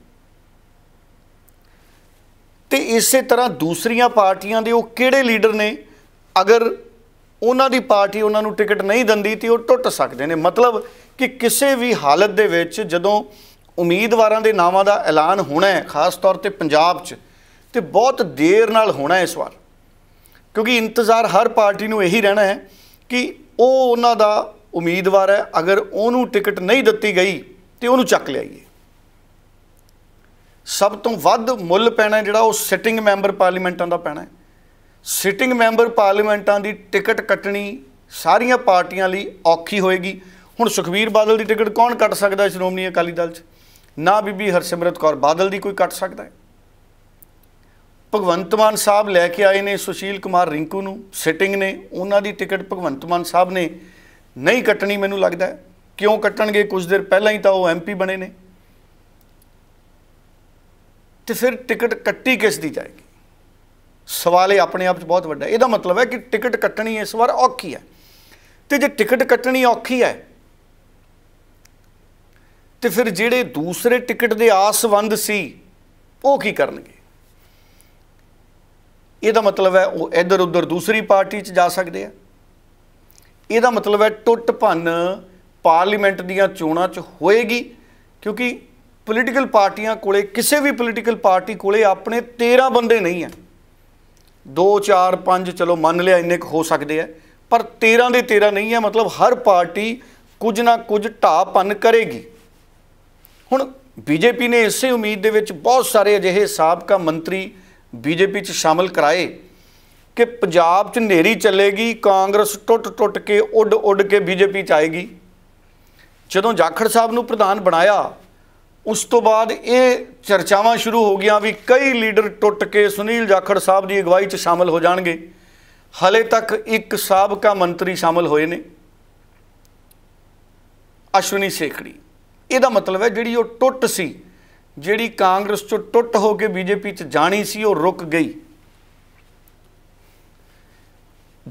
ਤੇ ਇਸੇ ਤਰ੍ਹਾਂ ਦੂਸਰੀਆਂ ਪਾਰਟੀਆਂ ਦੇ ਉਹ ਕਿਹੜੇ ਲੀਡਰ ਨੇ ਅਗਰ ਉਹਨਾਂ ਦੀ ਪਾਰਟੀ ਉਹਨਾਂ ਨੂੰ ਟਿਕਟ ਨਹੀਂ ਦਿੰਦੀ ਤੇ ਉਹ ਟੁੱਟ ਸਕਦੇ ਨੇ ਮਤਲਬ ਕਿ ਕਿਸੇ ਵੀ ਹਾਲਤ ਦੇ ਵਿੱਚ ਜਦੋਂ ਉਮੀਦਵਾਰਾਂ ਦੇ ਨਾਵਾਂ ਦਾ ਐਲਾਨ ਹੋਣਾ ਹੈ ਖਾਸ ਤੌਰ ਤੇ ਪੰਜਾਬ 'ਚ ਤੇ ਬਹੁਤ ਦੇਰ ਨਾਲ ਹੋਣਾ ਇਸ ਵਾਰ ਕਿਉਂਕਿ ਇੰਤਜ਼ਾਰ ਹਰ ਪਾਰਟੀ ਨੂੰ ਇਹੀ ਰਹਿਣਾ ਹੈ ਕਿ ਉਹ ਉਹਨਾਂ ਦਾ ਉਮੀਦਵਾਰ ਹੈ ਅਗਰ ਉਹਨੂੰ ਟਿਕਟ ਨਹੀਂ ਦਿੱਤੀ ਗਈ ਤੇ ਉਹਨੂੰ ਚੱਕ ਲਿਆਈਏ ਸਭ ਤੋਂ ਵੱਧ ਮੁੱਲ ਪੈਣਾ ਜਿਹੜਾ ਉਹ ਸਿਟਿੰਗ ਮੈਂਬਰ ਪਾਰਲੀਮੈਂਟਾਂ ਦਾ ਪੈਣਾ ਹੈ ਸਿਟਿੰਗ ਮੈਂਬਰ ਪਾਰਲੀਮੈਂਟਾਂ ਦੀ ਟਿਕਟ ਕੱਟਣੀ ਸਾਰੀਆਂ ਪਾਰਟੀਆਂ ਲਈ ਔਖੀ ਹੋਏਗੀ ਹੁਣ ਸੁਖਵੀਰ ਬਾਦਲ ਦੀ ਟਿਕਟ ਕੌਣ ਕੱਟ ਸਕਦਾ ਸ਼੍ਰੋਮਣੀ ਅਕਾਲੀ ਦਲ 'ਚ ਨਾ ਬੀਬੀ ਹਰਸਿਮਰਤ ਕੌਰ ਬਾਦਲ ਦੀ ਕੋਈ ਕੱਟ ਸਕਦਾ ਹੈ ਭਗਵੰਤ ਮਾਨ ਸਾਹਿਬ ਲੈ ਕੇ ਆਏ ਨੇ ਸੁਸ਼ੀਲ ਕੁਮਾਰ ਰਿੰਕੂ ਨੂੰ ਸਿਟਿੰਗ ਨੇ ਉਹਨਾਂ ਦੀ ਟਿਕਟ ਭਗਵੰਤ ਮਾਨ ਸਾਹਿਬ ਨੇ ਨਹੀਂ ਕੱਟਣੀ ਮੈਨੂੰ ਲੱਗਦਾ ਕਿਉਂ ਕੱਟਣਗੇ ਕੁਝ ਦਿਨ ਪਹਿਲਾਂ ਹੀ ਤਾਂ ਉਹ ਐਮਪੀ ਬਣੇ ਨੇ ਤੇ ਫਿਰ ਟਿਕਟ ਕੱਟੀ ਕਿਸ ਦੀ ਜਾਏਗੀ ਸਵਾਲ ਇਹ ਆਪਣੇ ਆਪ 'ਚ ਬਹੁਤ ਵੱਡਾ ਇਹਦਾ ਮਤਲਬ ਹੈ ਕਿ ਟਿਕਟ ਕੱਟਣੀ ਇਸ ਵਾਰ ਔਖੀ ਹੈ ਤੇ ਜੇ ਟਿਕਟ ਕੱਟਣੀ ਔਖੀ ਹੈ ਤੇ ਫਿਰ ਜਿਹੜੇ ਦੂਸਰੇ ਟਿਕਟ ਦੇ ਆਸਵੰਦ ਸੀ ਉਹ ਕੀ ਕਰਨਗੇ ਇਹਦਾ ਮਤਲਬ ਹੈ ਉਹ ਇੱਧਰ ਉੱਧਰ ਦੂਸਰੀ ਪਾਰਟੀ 'ਚ ਜਾ ਸਕਦੇ ਆ ਇਹਦਾ ਮਤਲਬ ਹੈ ਟੁੱਟ ਭੰਨ ਪਾਰਲੀਮੈਂਟ ਦੀਆਂ ਚੋਣਾਂ 'ਚ ਹੋਏਗੀ ਕਿਉਂਕਿ ਪੋਲੀਟੀਕਲ ਪਾਰਟੀਆਂ ਕੋਲੇ ਕਿਸੇ ਵੀ ਪੋਲੀਟੀਕਲ ਪਾਰਟੀ ਕੋਲੇ ਆਪਣੇ 13 ਬੰਦੇ ਨਹੀਂ ਹੈ 2 4 5 ਚਲੋ ਮੰਨ ਲਿਆ ਇੰਨੇ ਕੁ ਹੋ ਸਕਦੇ ਆ ਪਰ 13 ਦੇ 13 ਨਹੀਂ ਆ ਮਤਲਬ ਹਰ ਪਾਰਟੀ ਕੁਝ ਨਾ ਕੁਝ ਢਾਪਨ ਕਰੇਗੀ ਹੁਣ ਬੀਜੇਪੀ ਨੇ ਇਸੇ ਉਮੀਦ ਦੇ ਵਿੱਚ ਬਹੁਤ ਸਾਰੇ ਅਜਿਹੇ ਸਾਬਕਾ ਮੰਤਰੀ ਬੀਜੇਪੀ 'ਚ ਸ਼ਾਮਲ ਕਰਾਏ ਕਿ ਪੰਜਾਬ 'ਚ ਨੇਰੀ ਚੱਲੇਗੀ ਕਾਂਗਰਸ ਟੁੱਟ-ਟੁੱਟ ਕੇ ਉੱਡ-ਉੱਡ ਕੇ ਬੀਜੇਪੀ 'ਚ ਆਏਗੀ ਜਦੋਂ ਜਾਖੜ ਸਾਹਿਬ ਨੂੰ ਪ੍ਰਧਾਨ ਬਣਾਇਆ ਉਸ ਤੋਂ ਬਾਅਦ ਇਹ ਚਰਚਾਵਾਂ ਸ਼ੁਰੂ ਹੋ ਗਈਆਂ ਵੀ ਕਈ ਲੀਡਰ ਟੁੱਟ ਕੇ ਸੁਨੀਲ ਜਾਖੜ ਸਾਹਿਬ ਦੀ ਅਗਵਾਈ 'ਚ ਸ਼ਾਮਲ ਹੋ ਜਾਣਗੇ ਹਲੇ ਤੱਕ ਇੱਕ ਸਾਬਕਾ ਮੰਤਰੀ ਸ਼ਾਮਲ ਹੋਏ ਨੇ ਅਸ਼ਵਨੀ ਸੇਖੜੀ ਇਹਦਾ ਮਤਲਬ ਹੈ ਜਿਹੜੀ ਉਹ ਟੁੱਟ ਸੀ ਜਿਹੜੀ ਕਾਂਗਰਸ ਤੋਂ ਟੁੱਟ ਹੋ ਕੇ ਬੀਜੇਪੀ 'ਚ ਜਾਣੀ ਸੀ ਉਹ ਰੁਕ ਗਈ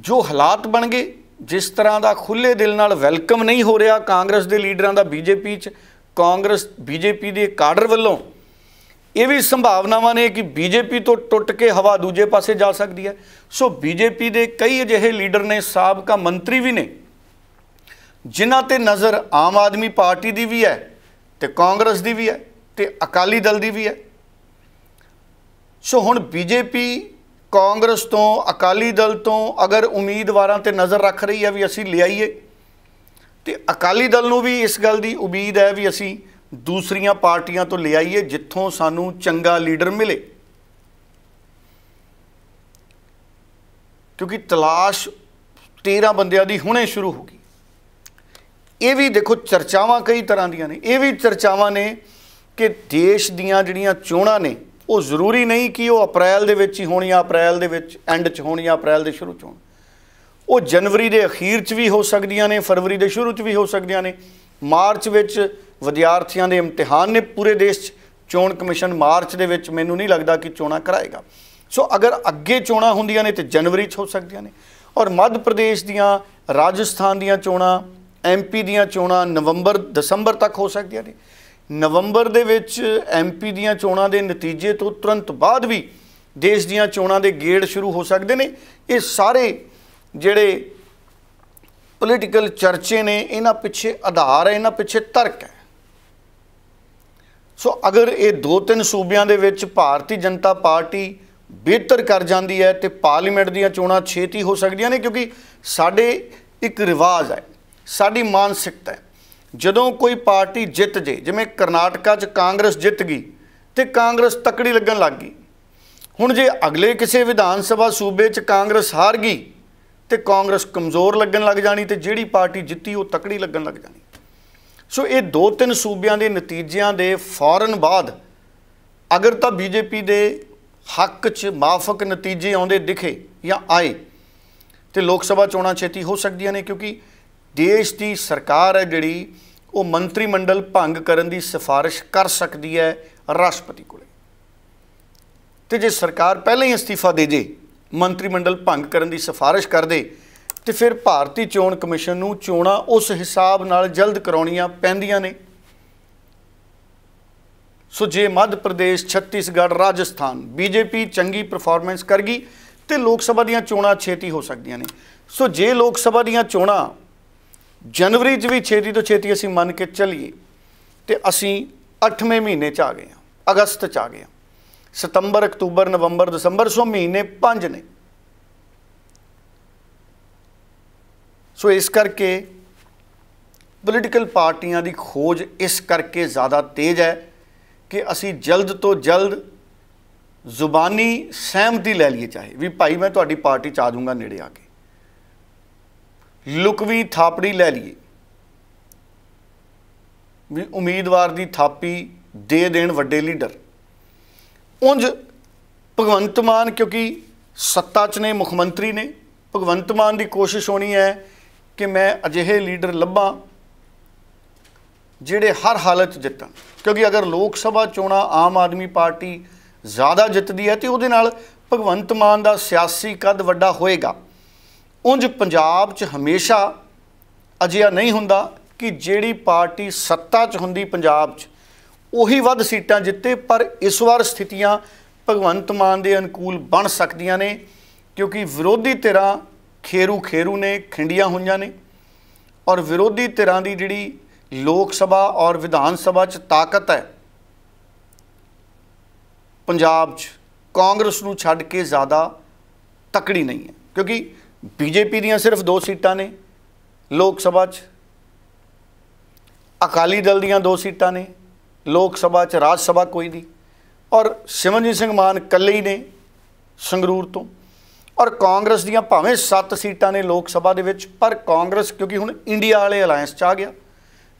ਜੋ ਹਾਲਾਤ ਬਣ ਗਏ ਜਿਸ ਤਰ੍ਹਾਂ ਦਾ ਖੁੱਲੇ ਦਿਲ ਨਾਲ ਵੈਲਕਮ ਨਹੀਂ ਹੋ ਰਿਹਾ ਕਾਂਗਰਸ ਦੇ ਲੀਡਰਾਂ ਦਾ ਬੀਜੇਪੀ 'ਚ ਕਾਂਗਰਸ ਬੀਜੇਪੀ ਦੇ ਕਾਡਰ ਵੱਲੋਂ ਇਹ ਵੀ ਸੰਭਾਵਨਾਵਾਂ ਨੇ ਕਿ ਬੀਜੇਪੀ ਤੋਂ ਟੁੱਟ ਕੇ ਹਵਾ ਦੂਜੇ ਪਾਸੇ ਜਾ ਸਕਦੀ ਹੈ ਸੋ ਬੀਜੇਪੀ ਦੇ ਕਈ ਅਜਿਹੇ ਲੀਡਰ ਨੇ ਸਾਬਕਾ ਮੰਤਰੀ ਵੀ ਨੇ ਜਿਨ੍ਹਾਂ ਤੇ ਨਜ਼ਰ ਆਮ ਆਦਮੀ ਪਾਰਟੀ ਦੀ ਵੀ ਹੈ ਤੇ ਕਾਂਗਰਸ ਦੀ ਵੀ ਹੈ ਤੇ ਅਕਾਲੀ ਦਲ ਦੀ ਵੀ ਹੈ ਸੋ ਹੁਣ ਬੀਜੇਪੀ ਕਾਂਗਰਸ ਤੋਂ ਅਕਾਲੀ ਦਲ ਤੋਂ ਅਗਰ ਉਮੀਦਵਾਰਾਂ ਤੇ ਨਜ਼ਰ ਰੱਖ ਰਹੀ ਹੈ ਵੀ ਅਸੀਂ ਲਿਆਈਏ ਤੇ ਅਕਾਲੀ ਦਲ ਨੂੰ ਵੀ ਇਸ ਗੱਲ ਦੀ ਉਮੀਦ ਹੈ ਵੀ ਅਸੀਂ ਦੂਸਰੀਆਂ ਪਾਰਟੀਆਂ ਤੋਂ ਲਿਆਈਏ ਜਿੱਥੋਂ ਸਾਨੂੰ ਚੰਗਾ ਲੀਡਰ ਮਿਲੇ ਕਿਉਂਕਿ ਤਲਾਸ਼ 13 ਬੰਦਿਆਂ ਦੀ ਹੁਣੇ ਸ਼ੁਰੂ ਹੋ ਗਈ ਇਹ ਵੀ ਦੇਖੋ ਚਰਚਾਵਾਂ ਕਈ ਤਰ੍ਹਾਂ ਦੀਆਂ ਨੇ ਇਹ ਵੀ ਚਰਚਾਵਾਂ ਨੇ ਕਿ ਦੇਸ਼ ਦੀਆਂ ਜਿਹੜੀਆਂ ਚੋਣਾਂ ਨੇ ਉਹ ਜ਼ਰੂਰੀ ਨਹੀਂ ਕਿ ਉਹ ਅਪ੍ਰੈਲ ਦੇ ਵਿੱਚ ਹੀ ਹੋਣ ਜਾਂ ਅਪ੍ਰੈਲ ਦੇ ਵਿੱਚ ਐਂਡ 'ਚ ਹੋਣ ਜਾਂ ਅਪ੍ਰੈਲ ਦੇ ਸ਼ੁਰੂ 'ਚ ਹੋਣ ਉਹ ਜਨਵਰੀ ਦੇ ਅਖੀਰ 'ਚ ਵੀ ਹੋ ਸਕਦੀਆਂ ਨੇ ਫਰਵਰੀ ਦੇ ਸ਼ੁਰੂ 'ਚ ਵੀ ਹੋ ਸਕਦੀਆਂ ਨੇ ਮਾਰਚ ਵਿੱਚ ਵਿਦਿਆਰਥੀਆਂ ਦੇ ਇਮਤਿਹਾਨ ਨੇ ਪੂਰੇ ਦੇਸ਼ 'ਚ ਚੋਣ ਕਮਿਸ਼ਨ ਮਾਰਚ ਦੇ ਵਿੱਚ ਮੈਨੂੰ ਨਹੀਂ ਲੱਗਦਾ ਕਿ ਚੋਣਾਂ ਕਰਾਏਗਾ ਸੋ ਅਗਰ ਅੱਗੇ ਚੋਣਾਂ ਹੁੰਦੀਆਂ ਨੇ ਤੇ ਜਨਵਰੀ 'ਚ ਹੋ ਸਕਦੀਆਂ ਨੇ ਔਰ ਮੱਧ ਪ੍ਰਦੇਸ਼ ਦੀਆਂ ਰਾਜਸਥਾਨ ਦੀਆਂ ਚੋਣਾਂ ਐਮਪੀ ਦੀਆਂ ਚੋਣਾਂ ਨਵੰਬਰ ਦਸੰਬਰ ਤੱਕ ਹੋ ਸਕਦੀਆਂ ਨੇ ਨਵੰਬਰ ਦੇ ਵਿੱਚ ਐਮਪੀ ਦੀਆਂ ਚੋਣਾਂ ਦੇ ਨਤੀਜੇ ਤੋਂ ਤੁਰੰਤ ਬਾਅਦ ਵੀ ਦੇਸ਼ ਦੀਆਂ ਚੋਣਾਂ ਦੇ ਗੇੜ ਸ਼ੁਰੂ ਹੋ ਸਕਦੇ ਨੇ ਇਹ ਸਾਰੇ ਜਿਹੜੇ ਪੋਲੀਟੀਕਲ ਚਰਚੇ ਨੇ ਇਹਨਾਂ ਪਿੱਛੇ ਆਧਾਰ ਹੈ ਇਹਨਾਂ ਪਿੱਛੇ ਤਰਕ ਹੈ ਸੋ ਅਗਰ ਇਹ ਦੋ ਤਿੰਨ ਸੂਬਿਆਂ ਦੇ ਵਿੱਚ ਭਾਰਤੀ ਜਨਤਾ ਪਾਰਟੀ ਬਿਹਤਰ ਕਰ ਜਾਂਦੀ ਹੈ ਤੇ ਪਾਰਲੀਮੈਂਟ ਦੀਆਂ ਚੋਣਾਂ ਛੇਤੀ ਹੋ ਸਕਦੀਆਂ ਨੇ ਕਿਉਂਕਿ ਸਾਡੇ ਇੱਕ ਰਿਵਾਜ ਹੈ ਸਾਡੀ ਮਾਨਸਿਕਤਾ ਹੈ ਜਦੋਂ ਕੋਈ ਪਾਰਟੀ ਜਿੱਤ ਜੇ ਜਿਵੇਂ ਕਰਨਾਟਕਾ 'ਚ ਕਾਂਗਰਸ ਜਿੱਤ ਗਈ ਤੇ ਕਾਂਗਰਸ ਤਕੜੀ ਲੱਗਣ ਲੱਗ ਗਈ ਹੁਣ ਜੇ ਅਗਲੇ ਕਿਸੇ ਵਿਧਾਨ ਸਭਾ ਸੂਬੇ 'ਚ ਕਾਂਗਰਸ ਹਾਰ ਗਈ ਤੇ ਕਾਂਗਰਸ ਕਮਜ਼ੋਰ ਲੱਗਣ ਲੱਗ ਜਾਣੀ ਤੇ ਜਿਹੜੀ ਪਾਰਟੀ ਜਿੱਤੀ ਉਹ ਤਕੜੀ ਲੱਗਣ ਲੱਗ ਜਾਣੀ ਸੋ ਇਹ ਦੋ ਤਿੰਨ ਸੂਬਿਆਂ ਦੇ ਨਤੀਜਿਆਂ ਦੇ ਫੌਰਨ ਬਾਅਦ ਅਗਰ ਤਾਂ ਬੀਜੇਪੀ ਦੇ ਹੱਕ 'ਚ ਮਾਫਕ ਨਤੀਜੇ ਆਉਂਦੇ ਦਿਖੇ ਜਾਂ ਆਏ ਤੇ ਲੋਕ ਸਭਾ ਚੋਣਾਂ ਛੇਤੀ ਹੋ ਸਕਦੀਆਂ ਨੇ ਕਿਉਂਕਿ ਦੇਸ਼ ਦੀ ਸਰਕਾਰ ਹੈ ਜਿਹੜੀ ਉਹ ਮੰਤਰੀ ਮੰਡਲ ਭੰਗ ਕਰਨ ਦੀ ਸਿਫਾਰਿਸ਼ ਕਰ ਸਕਦੀ ਹੈ ਰਾਸ਼ਟਰਪਤੀ ਕੋਲੇ ਤੇ ਜੇ ਸਰਕਾਰ ਪਹਿਲਾਂ ਹੀ ਅਸਤੀਫਾ ਦੇ ਜੇ ਮੰਤਰੀ ਮੰਡਲ ਭੰਗ ਕਰਨ ਦੀ ਸਿਫਾਰਿਸ਼ ਕਰਦੇ ਤੇ ਫਿਰ ਭਾਰਤੀ ਚੋਣ ਕਮਿਸ਼ਨ ਨੂੰ ਚੋਣਾਂ ਉਸ ਹਿਸਾਬ ਨਾਲ ਜਲਦ ਕਰਾਉਣੀਆਂ ਪੈਂਦੀਆਂ ਨੇ ਸੋ ਜੇ ਮੱਧ ਪ੍ਰਦੇਸ਼ ਛੱਤੀਸਗੜ੍ਹ ਰਾਜਸਥਾਨ ਬੀਜੇਪੀ ਚੰਗੀ ਪਰਫਾਰਮੈਂਸ ਕਰਗੀ ਤੇ ਲੋਕ ਸਭਾ ਦੀਆਂ ਚੋਣਾਂ ਛੇਤੀ ਹੋ ਸਕਦੀਆਂ ਨੇ ਸੋ ਜੇ ਲੋਕ ਸਭਾ ਦੀਆਂ ਚੋਣਾਂ ਜਨਵਰੀ 'ਚ ਵੀ ਛੇਤੀ ਤੋਂ ਛੇਤੀ ਅਸੀਂ ਮੰਨ ਕੇ ਚੱਲੀਏ ਤੇ ਅਸੀਂ 8ਵੇਂ ਮਹੀਨੇ 'ਚ ਆ ਗਏ ਹਾਂ ਅਗਸਤ 'ਚ ਆ ਗਏ ਹਾਂ ਸਤੰਬਰ ਅਕਤੂਬਰ ਨਵੰਬਰ ਦਸੰਬਰ ਸੋ ਮਹੀਨੇ ਪੰਜ ਨੇ ਸੋ ਇਸ ਕਰਕੇ ਪੋਲੀਟੀਕਲ ਪਾਰਟੀਆਂ ਦੀ ਖੋਜ ਇਸ ਕਰਕੇ ਜ਼ਿਆਦਾ ਤੇਜ਼ ਹੈ ਕਿ ਅਸੀਂ ਜਲਦ ਤੋਂ ਜਲਦ ਜ਼ੁਬਾਨੀ ਸਹਿਮਤੀ ਲੈ ਲਈਏ ਚਾਹੇ ਵੀ ਭਾਈ ਮੈਂ ਤੁਹਾਡੀ ਪਾਰਟੀ ਚ ਆ ਜਾਊਂਗਾ ਨੇੜੇ ਆ ਕੇ ਲੁਕਵੀ ਥਾਪੜੀ ਲੈ ਲਈਏ ਵੀ ਉਮੀਦਵਾਰ ਦੀ ਥਾਪੀ ਦੇ ਦੇਣ ਵੱਡੇ ਲੀਡਰ ਉੰਜ ਭਗਵੰਤ ਮਾਨ ਕਿਉਂਕਿ ਸੱਤਾ 'ਚ ਨੇ ਮੁੱਖ ਮੰਤਰੀ ਨੇ ਭਗਵੰਤ ਮਾਨ ਦੀ ਕੋਸ਼ਿਸ਼ ਹੋਣੀ ਹੈ ਕਿ ਮੈਂ ਅਜਿਹੇ ਲੀਡਰ ਲੱਭਾਂ ਜਿਹੜੇ ਹਰ ਹਾਲਤ 'ਚ ਜਿੱਤਣ ਕਿਉਂਕਿ ਅਗਰ ਲੋਕ ਸਭਾ ਚੋਣਾਂ ਆਮ ਆਦਮੀ ਪਾਰਟੀ ਜ਼ਿਆਦਾ ਜਿੱਤਦੀ ਹੈ ਤੇ ਉਹਦੇ ਨਾਲ ਭਗਵੰਤ ਮਾਨ ਦਾ ਸਿਆਸੀ ਕੱਦ ਵੱਡਾ ਹੋਏਗਾ ਉੰਜ ਪੰਜਾਬ 'ਚ ਹਮੇਸ਼ਾ ਅਜਿਹਾ ਨਹੀਂ ਹੁੰਦਾ ਕਿ ਜਿਹੜੀ ਪਾਰਟੀ ਸੱਤਾ 'ਚ ਹੁੰਦੀ ਪੰਜਾਬ 'ਚ ਉਹੀ ਵੱਧ ਸੀਟਾਂ ਜਿੱਤੇ ਪਰ ਇਸ ਵਾਰ ਸਥਿਤੀਆਂ ਭਗਵੰਤ ਮਾਨ ਦੇ ਅਨੁਕੂਲ ਬਣ ਸਕਦੀਆਂ ਨੇ ਕਿਉਂਕਿ ਵਿਰੋਧੀ ਧਿਰਾਂ ਖੇਰੂ ਖੇਰੂ ਨੇ ਖਿੰਡੀਆਂ ਹੋਈਆਂ ਨੇ ਔਰ ਵਿਰੋਧੀ ਧਿਰਾਂ ਦੀ ਜਿਹੜੀ ਲੋਕ ਸਭਾ ਔਰ ਵਿਧਾਨ ਸਭਾ 'ਚ ਤਾਕਤ ਹੈ ਪੰਜਾਬ 'ਚ ਕਾਂਗਰਸ ਨੂੰ ਛੱਡ ਕੇ ਜ਼ਿਆਦਾ ਤਕੜੀ ਨਹੀਂ ਹੈ ਕਿਉਂਕਿ ਬੀਜੇਪੀ ਦੀਆਂ ਸਿਰਫ ਦੋ ਸੀਟਾਂ ਨੇ ਲੋਕ ਸਭਾ 'ਚ ਅਕਾਲੀ ਦਲ ਦੀਆਂ ਦੋ ਸੀਟਾਂ ਨੇ ਲੋਕ ਸਭਾ 'ਚ ਰਾਜ ਸਭਾ ਕੋਈ ਨਹੀਂ ਔਰ ਸਿਮਨਜੀਤ ਸਿੰਘ ਮਾਨ ਇਕੱਲੇ ਹੀ ਨੇ ਸੰਗਰੂਰ ਤੋਂ ਔਰ ਕਾਂਗਰਸ ਦੀਆਂ ਭਾਵੇਂ 7 ਸੀਟਾਂ ਨੇ ਲੋਕ ਸਭਾ ਦੇ ਵਿੱਚ ਪਰ ਕਾਂਗਰਸ ਕਿਉਂਕਿ ਹੁਣ ਇੰਡੀਆ ਵਾਲੇ ਅਲਾਈਅੰਸ 'ਚ ਆ ਗਿਆ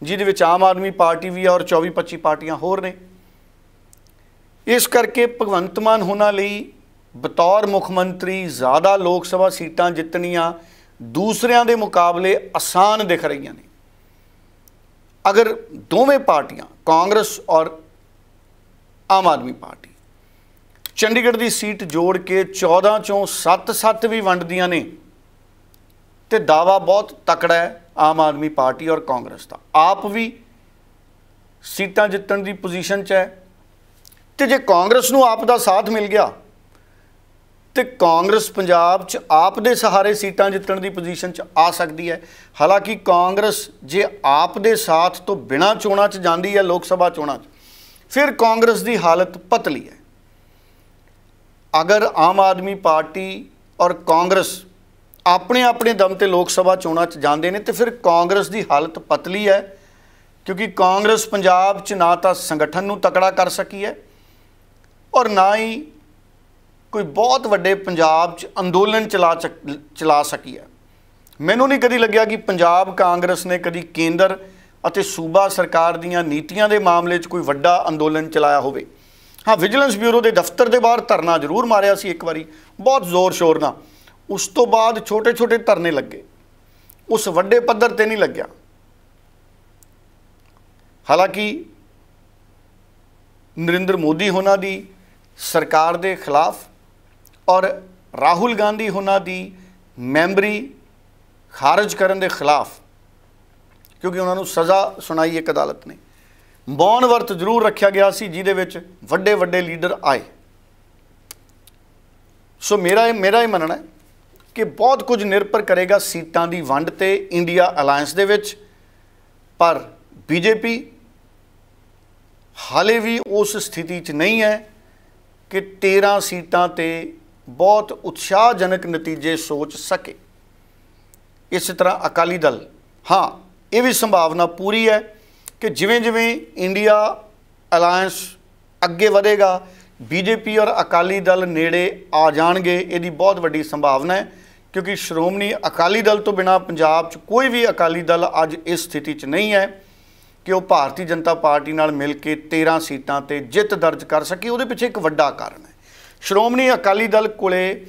ਜਿਹਦੇ ਵਿੱਚ ਆਮ ਆਦਮੀ ਪਾਰਟੀ ਵੀ ਆ ਔਰ 24 25 ਪਾਰਟੀਆਂ ਹੋਰ ਨੇ ਇਸ ਕਰਕੇ ਭਗਵੰਤ ਮਾਨ ਹੋਣਾ ਲਈ ਬਤੌਰ ਮੁੱਖ ਮੰਤਰੀ ਜ਼ਿਆਦਾ ਲੋਕ ਸਭਾ ਸੀਟਾਂ ਜਿੱਤਣੀਆਂ ਦੂਸਰਿਆਂ ਦੇ ਮੁਕਾਬਲੇ ਆਸਾਨ ਦਿਖ ਰਹੀਆਂ ਨੇ ਅਗਰ ਦੋਵੇਂ ਪਾਰਟੀਆਂ ਕਾਂਗਰਸ ਔਰ ਆਮ ਆਦਮੀ ਪਾਰਟੀ ਚੰਡੀਗੜ੍ਹ ਦੀ ਸੀਟ ਜੋੜ ਕੇ 14 ਚੋਂ 7-7 ਵੀ ਵੰਡਦੀਆਂ ਨੇ ਤੇ ਦਾਵਾ ਬਹੁਤ ਤਕੜਾ ਹੈ ਆਮ ਆਦਮੀ ਪਾਰਟੀ ਔਰ ਕਾਂਗਰਸ ਦਾ ਆਪ ਵੀ ਸੀਟਾਂ ਜਿੱਤਣ ਦੀ ਪੋਜੀਸ਼ਨ 'ਚ ਹੈ ਤੇ ਜੇ ਕਾਂਗਰਸ ਨੂੰ ਆਪ ਦਾ ਸਾਥ ਮਿਲ ਗਿਆ ਤੇ ਕਾਂਗਰਸ ਪੰਜਾਬ 'ਚ ਆਪ ਦੇ ਸਹਾਰੇ ਸੀਟਾਂ ਜਿੱਤਣ ਦੀ ਪੋਜੀਸ਼ਨ 'ਚ ਆ ਸਕਦੀ ਹੈ ਹਾਲਾਂਕਿ ਕਾਂਗਰਸ ਜੇ ਆਪ ਦੇ ਸਾਥ ਤੋਂ ਬਿਨਾਂ ਚੋਣਾਂ 'ਚ ਜਾਂਦੀ ਹੈ ਲੋਕ ਸਭਾ ਚੋਣਾਂ 'ਚ ਫਿਰ ਕਾਂਗਰਸ ਦੀ ਹਾਲਤ ਪਤਲੀ ਹੈ ਅਗਰ ਆਮ ਆਦਮੀ ਪਾਰਟੀ ਔਰ ਕਾਂਗਰਸ ਆਪਣੇ ਆਪਣੇ ਦਮ ਤੇ ਲੋਕ ਸਭਾ ਚੋਣਾਂ 'ਚ ਜਾਂਦੇ ਨੇ ਤੇ ਫਿਰ ਕਾਂਗਰਸ ਦੀ ਹਾਲਤ ਪਤਲੀ ਹੈ ਕਿਉਂਕਿ ਕਾਂਗਰਸ ਪੰਜਾਬ 'ਚ ਨਾ ਤਾਂ ਸੰਗਠਨ ਨੂੰ ਤਕੜਾ ਕਰ ਸਕੀ ਹੈ ਔਰ ਨਾ ਹੀ ਕੋਈ ਬਹੁਤ ਵੱਡੇ ਪੰਜਾਬ 'ਚ ਅੰਦੋਲਨ ਚਲਾ ਚਲਾ ਸਕੀ ਹੈ ਮੈਨੂੰ ਨਹੀਂ ਕਦੀ ਲੱਗਿਆ ਕਿ ਪੰਜਾਬ ਕਾਂਗਰਸ ਨੇ ਕਦੀ ਕੇਂਦਰ ਅਤੇ ਸੂਬਾ ਸਰਕਾਰ ਦੀਆਂ ਨੀਤੀਆਂ ਦੇ ਮਾਮਲੇ 'ਚ ਕੋਈ ਵੱਡਾ ਅੰਦੋਲਨ ਚਲਾਇਆ ਹੋਵੇ ਹਾਂ ਵਿਜੀਲੈਂਸ ਬਿਊਰੋ ਦੇ ਦਫ਼ਤਰ ਦੇ ਬਾਹਰ ਧਰਨਾ ਜ਼ਰੂਰ ਮਾਰਿਆ ਸੀ ਇੱਕ ਵਾਰੀ ਬਹੁਤ ਜ਼ੋਰ ਸ਼ੋਰ ਨਾਲ ਉਸ ਤੋਂ ਬਾਅਦ ਛੋਟੇ-ਛੋਟੇ ਧਰਨੇ ਲੱਗੇ ਉਸ ਵੱਡੇ ਪੱਧਰ ਤੇ ਨਹੀਂ ਲੱਗਿਆ ਹਾਲਾਂਕਿ ਨਰਿੰਦਰ ਮੋਦੀ ਹੋਣਾ ਦੀ ਸਰਕਾਰ ਦੇ ਖਿਲਾਫ ਔਰ ਰਾਹੁਲ ਗਾਂਧੀ ਉਹਨਾਂ ਦੀ ਮੈਮਰੀ ਖਾਰਜ ਕਰਨ ਦੇ ਖਿਲਾਫ ਕਿਉਂਕਿ ਉਹਨਾਂ ਨੂੰ ਸਜ਼ਾ ਸੁਣਾਈ ਇੱਕ ਅਦਾਲਤ ਨੇ ਮੌਨ ਵਰਤ ਜ਼ਰੂਰ ਰੱਖਿਆ ਗਿਆ ਸੀ ਜਿਹਦੇ ਵਿੱਚ ਵੱਡੇ ਵੱਡੇ ਲੀਡਰ ਆਏ ਸੋ ਮੇਰਾ ਇਹ ਮੇਰਾ ਹੀ ਮੰਨਣਾ ਹੈ ਕਿ ਬਹੁਤ ਕੁਝ ਨਿਰਭਰ ਕਰੇਗਾ ਸੀਟਾਂ ਦੀ ਵੰਡ ਤੇ ਇੰਡੀਆ ਅਲਾਈਅੰਸ ਦੇ ਵਿੱਚ ਪਰ ਬੀਜੇਪੀ ਹਾਲੇ ਵੀ ਉਸ ਸਥਿਤੀ 'ਚ ਨਹੀਂ ਹੈ ਕਿ 13 ਸੀਟਾਂ ਤੇ ਬਹੁਤ ਉਤਸ਼ਾਹਜਨਕ ਨਤੀਜੇ ਸੋਚ ਸਕੇ ਇਸੇ ਤਰ੍ਹਾਂ ਅਕਾਲੀ ਦਲ ਹਾਂ ਇਹ ਵੀ ਸੰਭਾਵਨਾ ਪੂਰੀ ਹੈ ਕਿ ਜਿਵੇਂ-ਜਿਵੇਂ ਇੰਡੀਆ ਅਲਾਈਅੰਸ ਅੱਗੇ ਵਧੇਗਾ ਬੀਜੇਪੀ ਔਰ ਅਕਾਲੀ ਦਲ ਨੇੜੇ ਆ ਜਾਣਗੇ ਇਹਦੀ ਬਹੁਤ ਵੱਡੀ ਸੰਭਾਵਨਾ ਹੈ ਕਿਉਂਕਿ ਸ਼੍ਰੋਮਣੀ ਅਕਾਲੀ ਦਲ ਤੋਂ ਬਿਨਾ ਪੰਜਾਬ 'ਚ ਕੋਈ ਵੀ ਅਕਾਲੀ ਦਲ ਅੱਜ ਇਸ ਸਥਿਤੀ 'ਚ ਨਹੀਂ ਹੈ ਕਿ ਉਹ ਭਾਰਤੀ ਜਨਤਾ ਪਾਰਟੀ ਨਾਲ ਮਿਲ ਕੇ 13 ਸੀਟਾਂ ਤੇ ਜਿੱਤ ਦਰਜ ਕਰ ਸਕੇ ਉਹਦੇ ਪਿੱਛੇ ਇੱਕ ਵੱਡਾ ਕਾਰਨ ਹੈ ਸ਼੍ਰੋਮਣੀ ਅਕਾਲੀ ਦਲ ਕੋਲੇ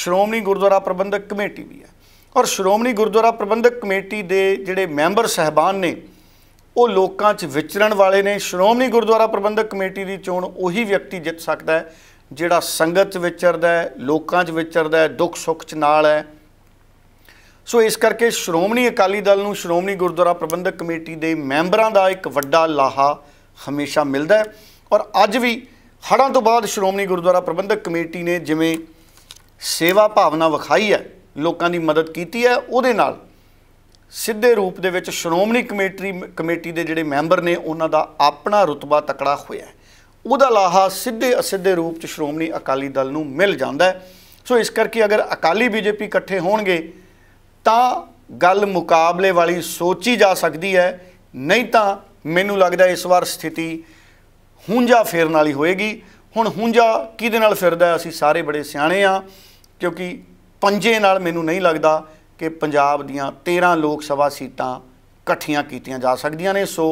ਸ਼੍ਰੋਮਣੀ ਗੁਰਦੁਆਰਾ ਪ੍ਰਬੰਧਕ ਕਮੇਟੀ ਵੀ ਹੈ ਔਰ ਸ਼੍ਰੋਮਣੀ ਗੁਰਦੁਆਰਾ ਪ੍ਰਬੰਧਕ ਕਮੇਟੀ ਦੇ ਜਿਹੜੇ ਮੈਂਬਰ ਸਹਿਬਾਨ ਨੇ ਉਹ ਲੋਕਾਂ 'ਚ ਵਿਚਰਨ ਵਾਲੇ ਨੇ ਸ਼੍ਰੋਮਣੀ ਗੁਰਦੁਆਰਾ ਪ੍ਰਬੰਧਕ ਕਮੇਟੀ ਦੀ ਚੋਣ ਉਹੀ ਵਿਅਕਤੀ ਜਿੱਤ ਸਕਦਾ ਹੈ ਜਿਹੜਾ ਸੰਗਤ 'ਚ ਵਿਚਰਦਾ ਹੈ ਲੋਕਾਂ 'ਚ ਵਿਚਰਦਾ ਹੈ ਦੁੱਖ ਸੁੱਖ 'ਚ ਨਾਲ ਹੈ ਸੋ ਇਸ ਕਰਕੇ ਸ਼੍ਰੋਮਣੀ ਅਕਾਲੀ ਦਲ ਨੂੰ ਸ਼੍ਰੋਮਣੀ ਗੁਰਦੁਆਰਾ ਪ੍ਰਬੰਧਕ ਕਮੇਟੀ ਦੇ ਮੈਂਬਰਾਂ ਦਾ ਇੱਕ ਵੱਡਾ ਲਾਹਾ ਹਮੇਸ਼ਾ ਮਿਲਦਾ ਹੈ ਔਰ ਅੱਜ ਵੀ ਹੜਾਂ ਤੋਂ ਬਾਅਦ ਸ਼੍ਰੋਮਣੀ ਗੁਰਦੁਆਰਾ ਪ੍ਰਬੰਧਕ ਕਮੇਟੀ ਨੇ ਜਿਵੇਂ ਸੇਵਾ ਭਾਵਨਾ ਵਿਖਾਈ ਹੈ ਲੋਕਾਂ ਦੀ ਮਦਦ ਕੀਤੀ ਹੈ ਉਹਦੇ ਨਾਲ ਸਿੱਧੇ ਰੂਪ ਦੇ ਵਿੱਚ ਸ਼੍ਰੋਮਣੀ ਕਮੇਟੀ ਕਮੇਟੀ ਦੇ ਜਿਹੜੇ ਮੈਂਬਰ ਨੇ ਉਹਨਾਂ ਦਾ ਆਪਣਾ ਰੁਤਬਾ ਤਕੜਾ ਹੋਇਆ ਉਹਦਾ ਲਾਹਾ ਸਿੱਧੇ ਅਸਿੱਧੇ ਰੂਪ 'ਚ ਸ਼੍ਰੋਮਣੀ ਅਕਾਲੀ ਦਲ ਨੂੰ ਮਿਲ ਜਾਂਦਾ ਹੈ ਸੋ ਇਸ ਕਰਕੇ ਅਗਰ ਅਕਾਲੀ ਬੀਜੇਪੀ ਇਕੱਠੇ ਹੋਣਗੇ ਤਾਂ ਗੱਲ ਮੁਕਾਬਲੇ ਵਾਲੀ ਸੋਚੀ ਜਾ ਸਕਦੀ ਹੈ ਨਹੀਂ ਤਾਂ ਮੈਨੂੰ ਲੱਗਦਾ ਇਸ ਵਾਰ ਸਥਿਤੀ ਹੁੰਜਾ ਫੇਰਨ ਵਾਲੀ ਹੋਏਗੀ ਹੁਣ ਹੁੰਜਾ ਕਿਹਦੇ ਨਾਲ ਫਿਰਦਾ ਅਸੀਂ ਸਾਰੇ ਬੜੇ ਸਿਆਣੇ ਆ ਕਿਉਂਕਿ ਪੰਜੇ ਨਾਲ ਮੈਨੂੰ ਨਹੀਂ ਲੱਗਦਾ ਕਿ ਪੰਜਾਬ ਦੀਆਂ 13 ਲੋਕ ਸਭਾ ਸੀਟਾਂ ਇਕੱਠੀਆਂ ਕੀਤੀਆਂ ਜਾ ਸਕਦੀਆਂ ਨੇ ਸੋ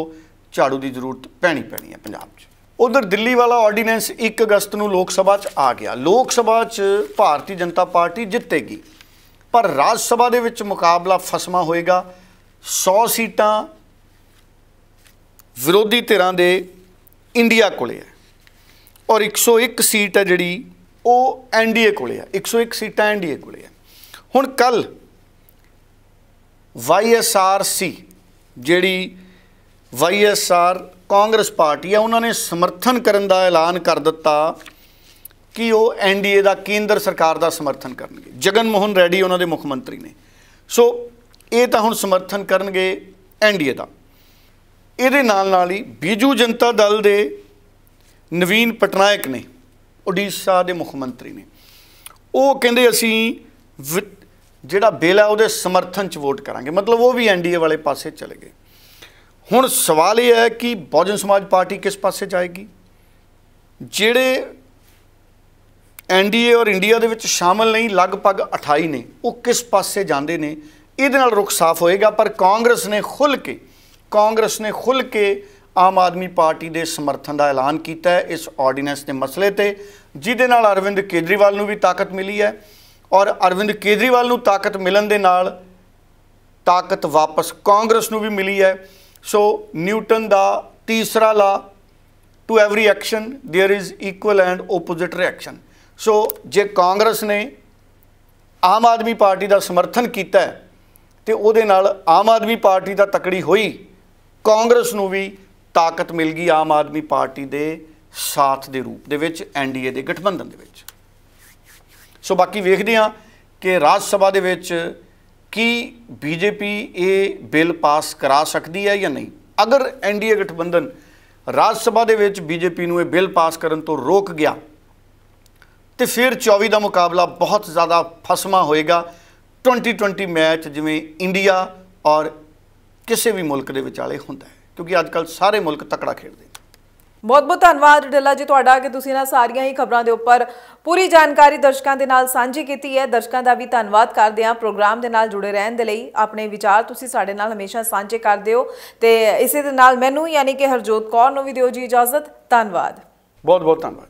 ਝਾੜੂ ਦੀ ਜ਼ਰੂਰਤ ਪੈਣੀ ਪੈਣੀ ਹੈ ਪੰਜਾਬ 'ਚ ਉਧਰ ਦਿੱਲੀ ਵਾਲਾ ਆਰਡੀਨੈਂਸ 1 ਅਗਸਤ ਨੂੰ ਲੋਕ ਸਭਾ 'ਚ ਆ ਗਿਆ ਲੋਕ ਸਭਾ 'ਚ ਭਾਰਤੀ ਜਨਤਾ ਪਾਰਟੀ ਜਿੱਤੇਗੀ ਪਰ ਰਾਜ ਸਭਾ ਦੇ ਵਿੱਚ ਮੁਕਾਬਲਾ ਫਸਮਾ ਹੋਏਗਾ 100 ਸੀਟਾਂ ਵਿਰੋਧੀ ਧਿਰਾਂ ਦੇ ਇੰਡੀਆ ਕੋਲੇ ਹੈ ਔਰ 101 ਸੀਟ ਹੈ ਜਿਹੜੀ ਉਹ ਐਨਡੀਏ ਕੋਲੇ ਹੈ 101 ਸੀਟਾਂ ਐਨਡੀਏ ਕੋਲੇ ਹੈ ਹੁਣ ਕੱਲ ਵਾਈਐਸਆਰਸੀ ਜਿਹੜੀ ਵਾਈਐਸਆਰ ਕਾਂਗਰਸ ਪਾਰਟੀ ਆ ਉਹਨਾਂ ਨੇ ਸਮਰਥਨ ਕਰਨ ਦਾ ਐਲਾਨ ਕਰ ਦਿੱਤਾ ਕਿ ਉਹ ਐਨਡੀਏ ਦਾ ਕੇਂਦਰ ਸਰਕਾਰ ਦਾ ਸਮਰਥਨ ਕਰਨਗੇ ਜਗਨ ਮੋਹਨ ਰੈਡੀ ਉਹਨਾਂ ਦੇ ਮੁੱਖ ਮੰਤਰੀ ਨੇ ਸੋ ਇਹ ਤਾਂ ਹੁਣ ਸਮਰਥਨ ਕਰਨਗੇ ਐਨਡੀਏ ਦਾ ਇਹਦੇ ਨਾਲ ਨਾਲ ਹੀ ਬੀਜੂ ਜਨਤਾ ਦਲ ਦੇ ਨਵੀਨ ਪਟਨਾਇਕ ਨੇ ਓਡੀਸ਼ਾ ਦੇ ਮੁੱਖ ਮੰਤਰੀ ਨੇ ਉਹ ਕਹਿੰਦੇ ਅਸੀਂ ਜਿਹੜਾ ਬਿੱਲ ਆ ਉਹਦੇ ਸਮਰਥਨ 'ਚ ਵੋਟ ਕਰਾਂਗੇ ਮਤਲਬ ਉਹ ਵੀ ਐਨਡੀਏ ਵਾਲੇ ਪਾਸੇ ਚਲੇ ਗਏ ਹੁਣ ਸਵਾਲ ਇਹ ਹੈ ਕਿ ਬਹੁਜਨ ਸਮਾਜ ਪਾਰਟੀ ਕਿਸ ਪਾਸੇ ਜਾਏਗੀ ਜਿਹੜੇ ਐਨਡੀਏ ਔਰ ਇੰਡੀਆ ਦੇ ਵਿੱਚ ਸ਼ਾਮਲ ਨਹੀਂ ਲਗਭਗ 28 ਨੇ ਉਹ ਕਿਸ ਪਾਸੇ ਜਾਂਦੇ ਨੇ ਇਹਦੇ ਨਾਲ ਰੁਖ ਸਾਫ਼ ਹੋਏਗਾ ਪਰ ਕਾਂਗਰਸ ਨੇ ਖੁੱਲ ਕੇ ਕਾਂਗਰਸ ਨੇ ਖੁੱਲ ਕੇ ਆਮ ਆਦਮੀ ਪਾਰਟੀ ਦੇ ਸਮਰਥਨ ਦਾ ਐਲਾਨ ਕੀਤਾ ਹੈ ਇਸ ਆਰਡੀਨੈਂਸ ਦੇ ਮਸਲੇ ਤੇ ਜਿਹਦੇ ਨਾਲ ਅਰਵਿੰਦ ਕੇਜਰੀਵਾਲ ਨੂੰ ਵੀ ਤਾਕਤ ਮਿਲੀ ਹੈ ਔਰ ਅਰਵਿੰਦ ਕੇਜਰੀਵਾਲ ਨੂੰ ਤਾਕਤ ਮਿਲਣ ਦੇ ਨਾਲ ਤਾਕਤ ਵਾਪਸ ਕਾਂਗਰਸ ਨੂੰ ਵੀ ਮਿਲੀ ਹੈ ਸੋ ਨਿਊਟਨ ਦਾ ਤੀਸਰਾ law to every action there is equal and opposite reaction so ਜੇ ਕਾਂਗਰਸ ਨੇ ਆਮ ਆਦਮੀ ਪਾਰਟੀ ਦਾ ਸਮਰਥਨ ਕੀਤਾ ਤੇ ਉਹਦੇ ਨਾਲ ਆਮ ਆਦਮੀ ਪਾਰਟੀ ਦਾ ਤਕੜੀ ਹੋਈ ਕਾਂਗਰਸ ਨੂੰ ਵੀ ਤਾਕਤ ਮਿਲ ਗਈ ਆਮ ਆਦਮੀ ਪਾਰਟੀ ਦੇ ਸਾਥ ਦੇ ਰੂਪ ਦੇ ਵਿੱਚ ਐਨਡੀਏ ਦੇ ਗਠਬੰਧਨ ਦੇ ਵਿੱਚ ਸੋ ਬਾਕੀ ਵੇਖਦੇ ਹਾਂ ਕਿ ਰਾਜ ਸਭਾ ਦੇ ਵਿੱਚ ਕੀ ਬੀਜੇਪੀ ਇਹ ਬਿੱਲ ਪਾਸ ਕਰਾ ਸਕਦੀ ਹੈ ਜਾਂ ਨਹੀਂ ਅਗਰ ਐਨਡੀਏ ਗਠਬੰਧਨ ਰਾਜ ਸਭਾ ਦੇ ਵਿੱਚ ਬੀਜੇਪੀ ਨੂੰ ਇਹ ਬਿੱਲ ਪਾਸ ਕਰਨ ਤੋਂ ਰੋਕ ਗਿਆ ਤੇ ਫਿਰ 24 ਦਾ ਮੁਕਾਬਲਾ ਬਹੁਤ ਜ਼ਿਆਦਾ ਫਸਮਾ ਹੋਏਗਾ 2020 ਮੈਚ ਜਿਵੇਂ ਇੰਡੀਆ ਔਰ ਕਿਸੇ ਵੀ ਮੁਲਕ ਦੇ ਵਿਚਾਲੇ ਹੁੰਦਾ ਹੈ ਕਿਉਂਕਿ ਅੱਜ ਕੱਲ ਸਾਰੇ ਮੁਲਕ ਤਕੜਾ ਖੇਡਦੇ ਬਹੁਤ ਬਹੁਤ ਧੰਨਵਾਦ ਡੱਲਾ ਜੀ ਤੁਹਾਡਾ ਕਿ ਤੁਸੀਂ ਨਾ ਸਾਰੀਆਂ ਹੀ ਖਬਰਾਂ ਦੇ ਉੱਪਰ ਪੂਰੀ ਜਾਣਕਾਰੀ ਦਰਸ਼ਕਾਂ ਦੇ ਨਾਲ ਸਾਂਝੀ ਕੀਤੀ ਹੈ ਦਰਸ਼ਕਾਂ ਦਾ ਵੀ ਧੰਨਵਾਦ ਕਰਦੇ ਹਾਂ ਪ੍ਰੋਗਰਾਮ ਦੇ ਨਾਲ ਜੁੜੇ ਰਹਿਣ ਦੇ ਲਈ ਆਪਣੇ ਵਿਚਾਰ ਤੁਸੀਂ ਸਾਡੇ ਨਾਲ ਹਮੇਸ਼ਾ ਸਾਂਝੇ ਕਰਦੇ ਹੋ ਤੇ ਇਸੇ ਦੇ ਨਾਲ ਮੈਨੂੰ ਯਾਨੀ ਕਿ ਹਰਜੋਤ ਕੌਰ ਨੂੰ ਵੀ ਦਿਓ ਜੀ ਇਜਾਜ਼ਤ ਧੰਨਵਾਦ ਬਹੁਤ ਬਹੁਤ ਧੰਨਵਾਦ